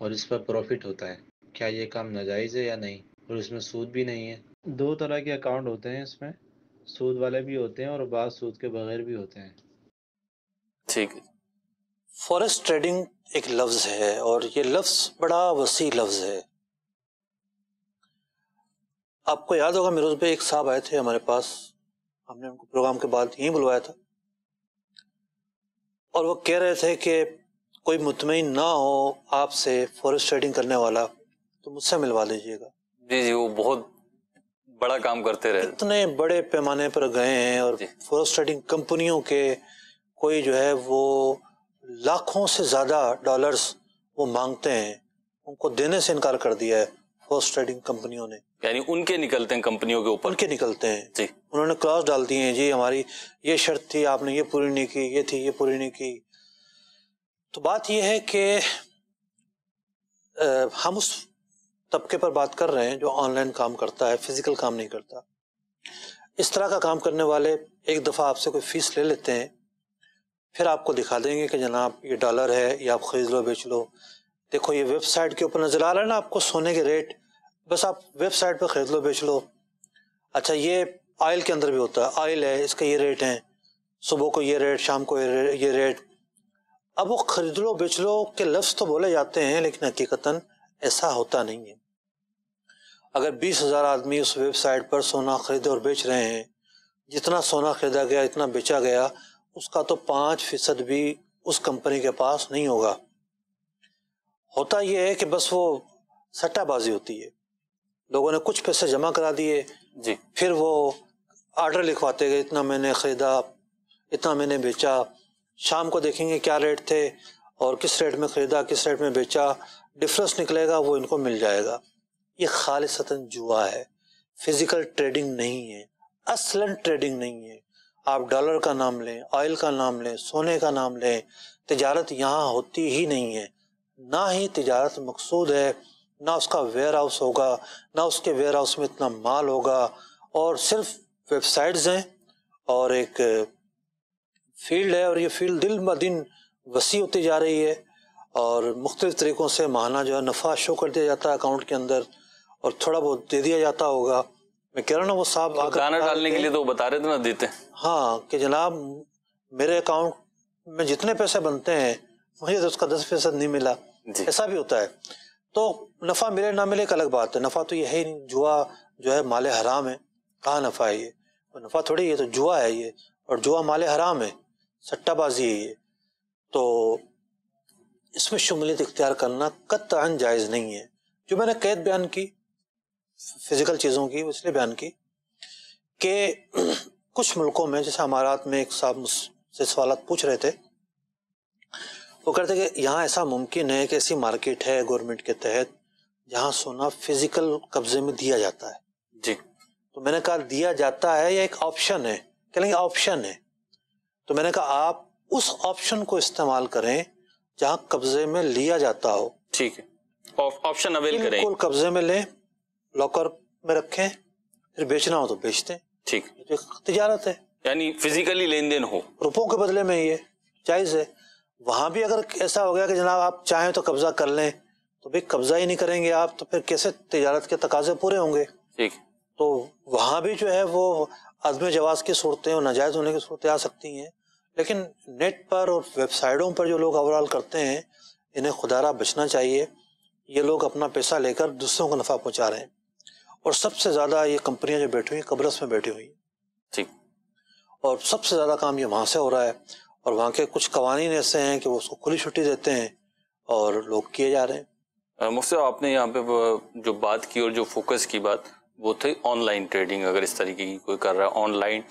और इस पर प्रॉफिट होता है क्या ये काम नाजायज़ है या नहीं और इसमें सूद भी नहीं है दो तरह के अकाउंट होते हैं इसमें सूद वाले भी होते हैं और बाद सूद के बगैर भी होते हैं ठीक है फॉरेस्ट ट्रेडिंग एक लफ्ज़ है और ये लफ्ज़ बड़ा वसी लफ्ज़ है आपको याद होगा मेरोज भाई एक साहब आए थे हमारे पास हमने उनको प्रोग्राम के बाद यहीं बुलवाया था और वो कह रहे थे कि कोई मुतमिन ना हो आपसे फॉरेस्ट ट्रेडिंग करने वाला तो मुझसे मिलवा लीजिएगा जी जी वो बहुत बड़ा काम करते रहे इतने बड़े पैमाने पर गए हैं और फॉरेस्ट ट्रेडिंग कंपनियों के कोई जो है वो लाखों से ज़्यादा डॉलर्स वो मांगते हैं उनको देने से इनकार कर दिया है फॉरेस्ट ट्रेडिंग कंपनियों ने यानी उनके निकलते हैं कंपनियों के ऊपर उनके निकलते हैं जी उन्होंने क्लास डाल दिए है जी हमारी ये शर्त थी आपने ये पूरी नहीं की ये थी ये पूरी नहीं की तो बात यह है कि हम उस तबके पर बात कर रहे हैं जो ऑनलाइन काम करता है फिजिकल काम नहीं करता इस तरह का काम करने वाले एक दफ़ा आपसे कोई फीस ले लेते हैं फिर आपको दिखा देंगे कि जनाब ये डॉलर है ये आप ख़रीद लो बेच लो देखो ये वेबसाइट के ऊपर नज़र आ रहा है ना आपको सोने के रेट बस आप वेबसाइट पर ख़रीद लो बेच लो अच्छा ये आयल के अंदर भी होता है आयल है इसका ये रेट है सुबह को ये रेट शाम को ये रेट अब वो ख़रीद लो बेच लो के लफ्ज़ तो बोले जाते हैं लेकिन हकीकता ऐसा होता नहीं है अगर बीस हज़ार आदमी उस वेबसाइट पर सोना खरीदे और बेच रहे हैं जितना सोना खरीदा गया इतना बेचा गया उसका तो पाँच फीसद भी उस कंपनी के पास नहीं होगा होता यह है कि बस वो सट्टाबाजी होती है लोगों ने कुछ पैसे जमा करा दिए जी फिर वो ऑर्डर लिखवाते गए इतना मैंने ख़रीदा इतना मैंने बेचा शाम को देखेंगे क्या रेट थे और किस रेट में ख़रीदा किस रेट में बेचा डिफरेंस निकलेगा वो इनको मिल जाएगा ये खालिशता जुआ है फिजिकल ट्रेडिंग नहीं है असलन ट्रेडिंग नहीं है आप डॉलर का नाम लें ऑयल का नाम लें सोने का नाम लें तजारत यहाँ होती ही नहीं है ना ही तजारत मकसूद है ना उसका वेयर हाउस होगा ना उसके वेयर हाउस में इतना माल होगा और सिर्फ वेबसाइट्स हैं और एक फील्ड है और ये फील्ड दिल ब दिन वसी होती जा रही है और मुख्तलिफ़ तरीक़ों से माहाना जो है नफ़ा शो कर दिया जाता है अकाउंट के अंदर और थोड़ा बहुत दे दिया जाता होगा मैं कह रहा ना वो साहब तो गाना डालने के लिए तो बता रहे थे ना देते हाँ कि जनाब मेरे अकाउंट में जितने पैसे बनते हैं मुझे तो उसका दस फीसद नहीं मिला ऐसा भी होता है तो नफ़ा मिले ना मिले एक अलग बात है नफ़ा तो ये है नहीं जुआ जो है माले हराम है कहाँ नफ़ा है ये तो नफ़ा थोड़ी है तो जुआ है ये और जुआ माले हराम है सट्टाबाजी है ये तो इसमें शमूलियत इख्तियार करना कतन जायज़ नहीं है जो मैंने कैद बयान की फिज़िकल चीज़ों की इसलिए बयान की कि [CLEARS THROAT] कुछ मुल्कों में जैसे हमारा में एक साहब से सवाल पूछ रहे थे वो कहते हैं कि यहाँ ऐसा मुमकिन है कि ऐसी मार्केट है गवर्नमेंट के तहत जहाँ सोना फिजिकल कब्जे में दिया जाता है जी तो मैंने कहा दिया जाता है या एक ऑप्शन है कह लेंगे ऑप्शन है तो मैंने कहा आप उस ऑप्शन को इस्तेमाल करें जहाँ कब्जे में लिया जाता हो ठीक है ऑप्शन अवेल करें बिल्कुल कब्जे में लें लॉकर में रखें फिर बेचना हो तो बेचते ठीक तो तिजारत है यानी फिजिकली लेन देन हो रुपयों के बदले में ये जायज है वहाँ भी अगर ऐसा हो गया कि जनाब आप चाहें तो कब्जा कर लें तो भाई कब्जा ही नहीं करेंगे आप तो फिर कैसे तजारत के तकाजे पूरे होंगे ठीक तो वहाँ भी जो है वो अदम जवाज की सूरतें और नाजायज़ होने की सूरतें आ सकती हैं लेकिन नेट पर और वेबसाइटों पर जो लोग ओवरऑल करते हैं इन्हें खुदारा बचना चाहिए ये लोग अपना पैसा लेकर दूसरों को नफा पहुँचा रहे हैं और सबसे ज़्यादा ये कंपनियाँ जो बैठी हुई कब्रस में बैठी हुई ठीक और सबसे ज़्यादा काम ये वहाँ से हो रहा है और वहाँ के कुछ कवानीन ऐसे हैं कि वो उसको खुली छुट्टी देते हैं और लोग किए जा रहे हैं मुझसे आपने यहाँ पे जो बात की और जो फोकस की बात वो थी ऑनलाइन ट्रेडिंग अगर इस तरीके की कोई कर रहा है ऑनलाइन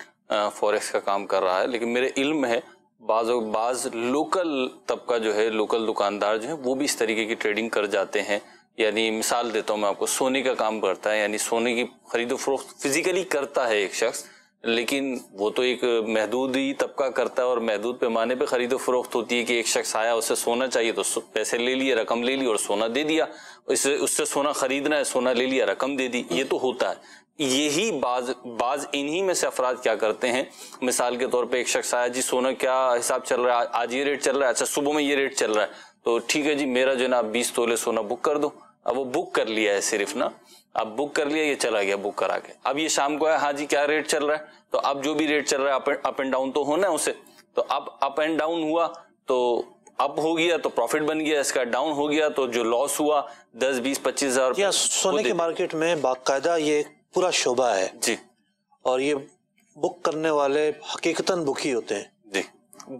फॉरेक्स का काम कर रहा है लेकिन मेरे इल्म है बाज बाज लोकल तबका जो है लोकल दुकानदार जो है वो भी इस तरीके की ट्रेडिंग कर जाते हैं यानी मिसाल देता हूँ मैं आपको सोने का काम करता है यानी सोने की खरीदो फरोख्त फिजिकली करता है एक शख्स लेकिन वो तो एक महदूद ही तबका करता है और महदूद पैमाने पे खरीदो फरोख्त होती है कि एक शख्स आया उससे सोना चाहिए तो पैसे ले लिए रकम ले ली और सोना दे दिया इससे उससे सोना खरीदना है सोना ले लिया रकम दे दी ये तो होता है यही बाज बाज इन्हीं में से अफराद क्या करते हैं मिसाल के तौर पे एक शख्स आया जी सोना क्या हिसाब चल रहा है आज ये रेट चल रहा है अच्छा सुबह में ये रेट चल रहा है तो ठीक है जी मेरा जो ना बीस तोले सोना बुक कर दो अब वो बुक कर लिया है सिर्फ ना अब बुक कर लिया ये चला गया बुक करा के अब ये शाम को है हाँ जी क्या रेट चल रहा है तो अब जो भी रेट चल रहा है अप एंड डाउन तो होना है उसे तो अब अप एंड डाउन हुआ तो अप हो गया तो प्रॉफिट बन गया इसका डाउन हो गया तो जो लॉस हुआ दस बीस पच्चीस हजार सोने के मार्केट में बाकायदा ये पूरा शोभा है जी और ये बुक करने वाले हकीकतन बुकी होते हैं जी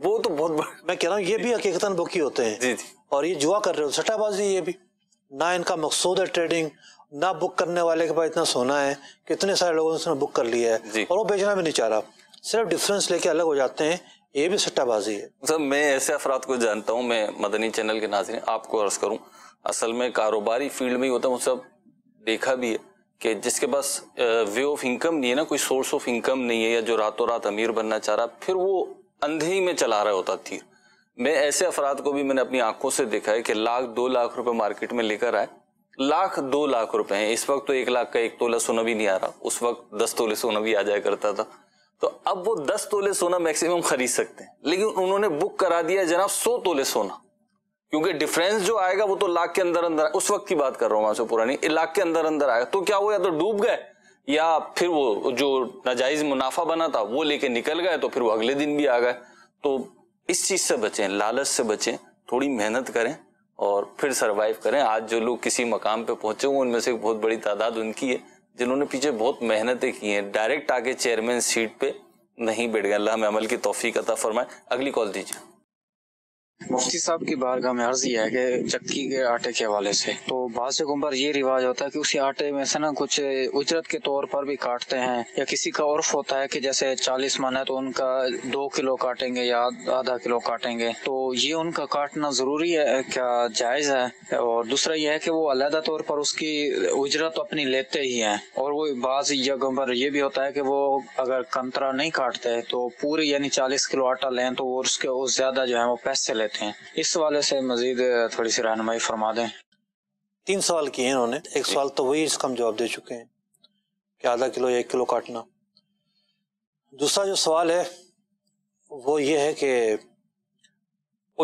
वो तो बहुत मैं कह रहा हूँ ये भी हकीकतन बुकी होते हैं जी जी और ये जुआ कर रहे हो सट्टाबाजी ये भी ना इनका मकसूद है ट्रेडिंग ना बुक करने वाले के पास इतना सोना है इतने सारे लोगों ने उसने बुक कर लिया है और वो बेचना भी नहीं चाह रहा सिर्फ डिफरेंस लेके अलग हो जाते हैं ये भी सट्टाबाजी है सर मैं ऐसे अफराद को जानता हूँ मैं मदनी चैनल के नाजरे आपको अर्ज करूँ असल में कारोबारी फील्ड में ही होता हूँ सब देखा भी है कि जिसके पास वे ऑफ इनकम नहीं है ना कोई सोर्स ऑफ इनकम नहीं है या जो रातों रात अमीर बनना चाह रहा फिर वो अंधे ही में चला रहा होता थी मैं ऐसे अफराद को भी मैंने अपनी आंखों से देखा है कि लाख दो लाख रुपए मार्केट में लेकर आए लाख दो लाख रुपए हैं इस वक्त तो एक लाख का एक तोला सोना भी नहीं आ रहा उस वक्त दस तोले सोना भी आ जाया करता था तो अब वो दस तोले सोना मैक्सिमम खरीद सकते हैं लेकिन उन्होंने बुक करा दिया जनाब सो तोले सोना क्योंकि डिफरेंस जो आएगा वो तो लाख के अंदर अंदर उस वक्त की बात कर रहा हूं वहां से पुरानी लाख के अंदर अंदर आएगा तो क्या वो या तो डूब गए या फिर वो जो नाजायज मुनाफा बना था वो लेके निकल गए तो फिर वो अगले दिन भी आ गए तो इस चीज से बचें लालच से बचें थोड़ी मेहनत करें और फिर सरवाइव करें आज जो लोग किसी मकाम पे पहुंचे हुए उनमें से एक बहुत बड़ी तादाद उनकी है जिन्होंने पीछे बहुत मेहनतें की हैं डायरेक्ट आके चेयरमैन सीट पे नहीं बैठ गए अल्लाह हमें अमल की तोफ़ी अता फरमाए अगली कॉल दीजिए मुफ्ती साहब की बारगाह में अर्जी है कि चक्की के आटे के हवाले से तो बाज जगहों पर रिवाज होता है कि उसी आटे में से ना कुछ उजरत के तौर पर भी काटते हैं या किसी का उर्फ होता है कि जैसे चालीस मन है तो उनका दो किलो काटेंगे या आधा किलो काटेंगे तो ये उनका काटना जरूरी है क्या जायज है और दूसरा यह है कि वो अलहदा तौर पर उसकी उजरत तो अपनी लेते ही है और वो बाज जगहों पर यह भी होता है कि वो अगर कंतरा नहीं काटते तो पूरी यानी चालीस किलो आटा लें तो वो उसके ज्यादा जो है वो पैसे लेते हैं इस सवाल से मजीद थोड़ी सी रहनमाई फरमा दें तीन सवाल किए इन्होंने एक सवाल तो वही इसका हम जवाब दे चुके हैं कि आधा किलो या एक किलो काटना दूसरा जो सवाल है वो ये है कि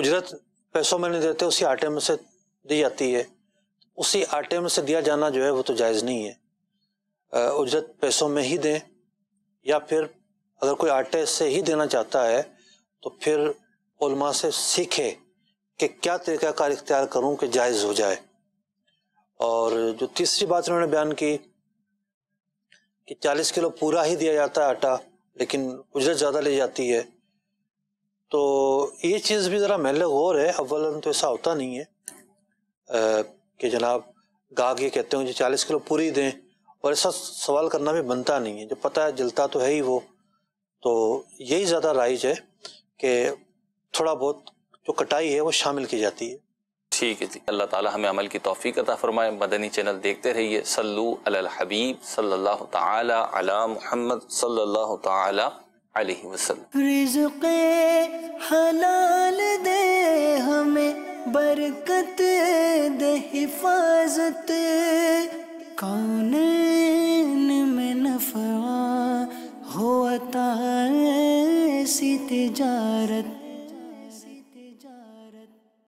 उजरत पैसों में नहीं देते उसी आटे में से दी जाती है उसी आटे में से दिया जाना जो है वो तो जायज़ नहीं है उजरत पैसों में ही दें या फिर अगर कोई आटे से ही देना चाहता है तो फिर उलमा से सीखे कि क्या कार इख्तियार करूँ कि जायज़ हो जाए और जो तीसरी बात उन्होंने बयान की कि चालीस किलो पूरा ही दिया जाता है आटा लेकिन उजरत ज़्यादा ले जाती है तो ये चीज़ भी ज़रा महल गौर है अव्वल तो ऐसा होता नहीं है कि जनाब गाहक ये कहते हैं जी चालीस किलो पूरी दें और ऐसा सवाल करना भी बनता नहीं है जब पता है जलता तो है ही वो तो यही ज़्यादा राइज है कि थोड़ा बहुत जो कटाई है वो शामिल की जाती है ठीक है जी अल्लाह ताला हमें अमल की तोफ़ी अता फरमाए मदनी चैनल देखते रहिए सल्लू अल हबीब सल्लल्लाहु ताला अला मोहम्मद सल्लल्लाहु ताला अलैहि वसल्लम रिज़्क़े हलाल दे हमें बरकत दे हिफाजत कौन में नफा हो तिजारत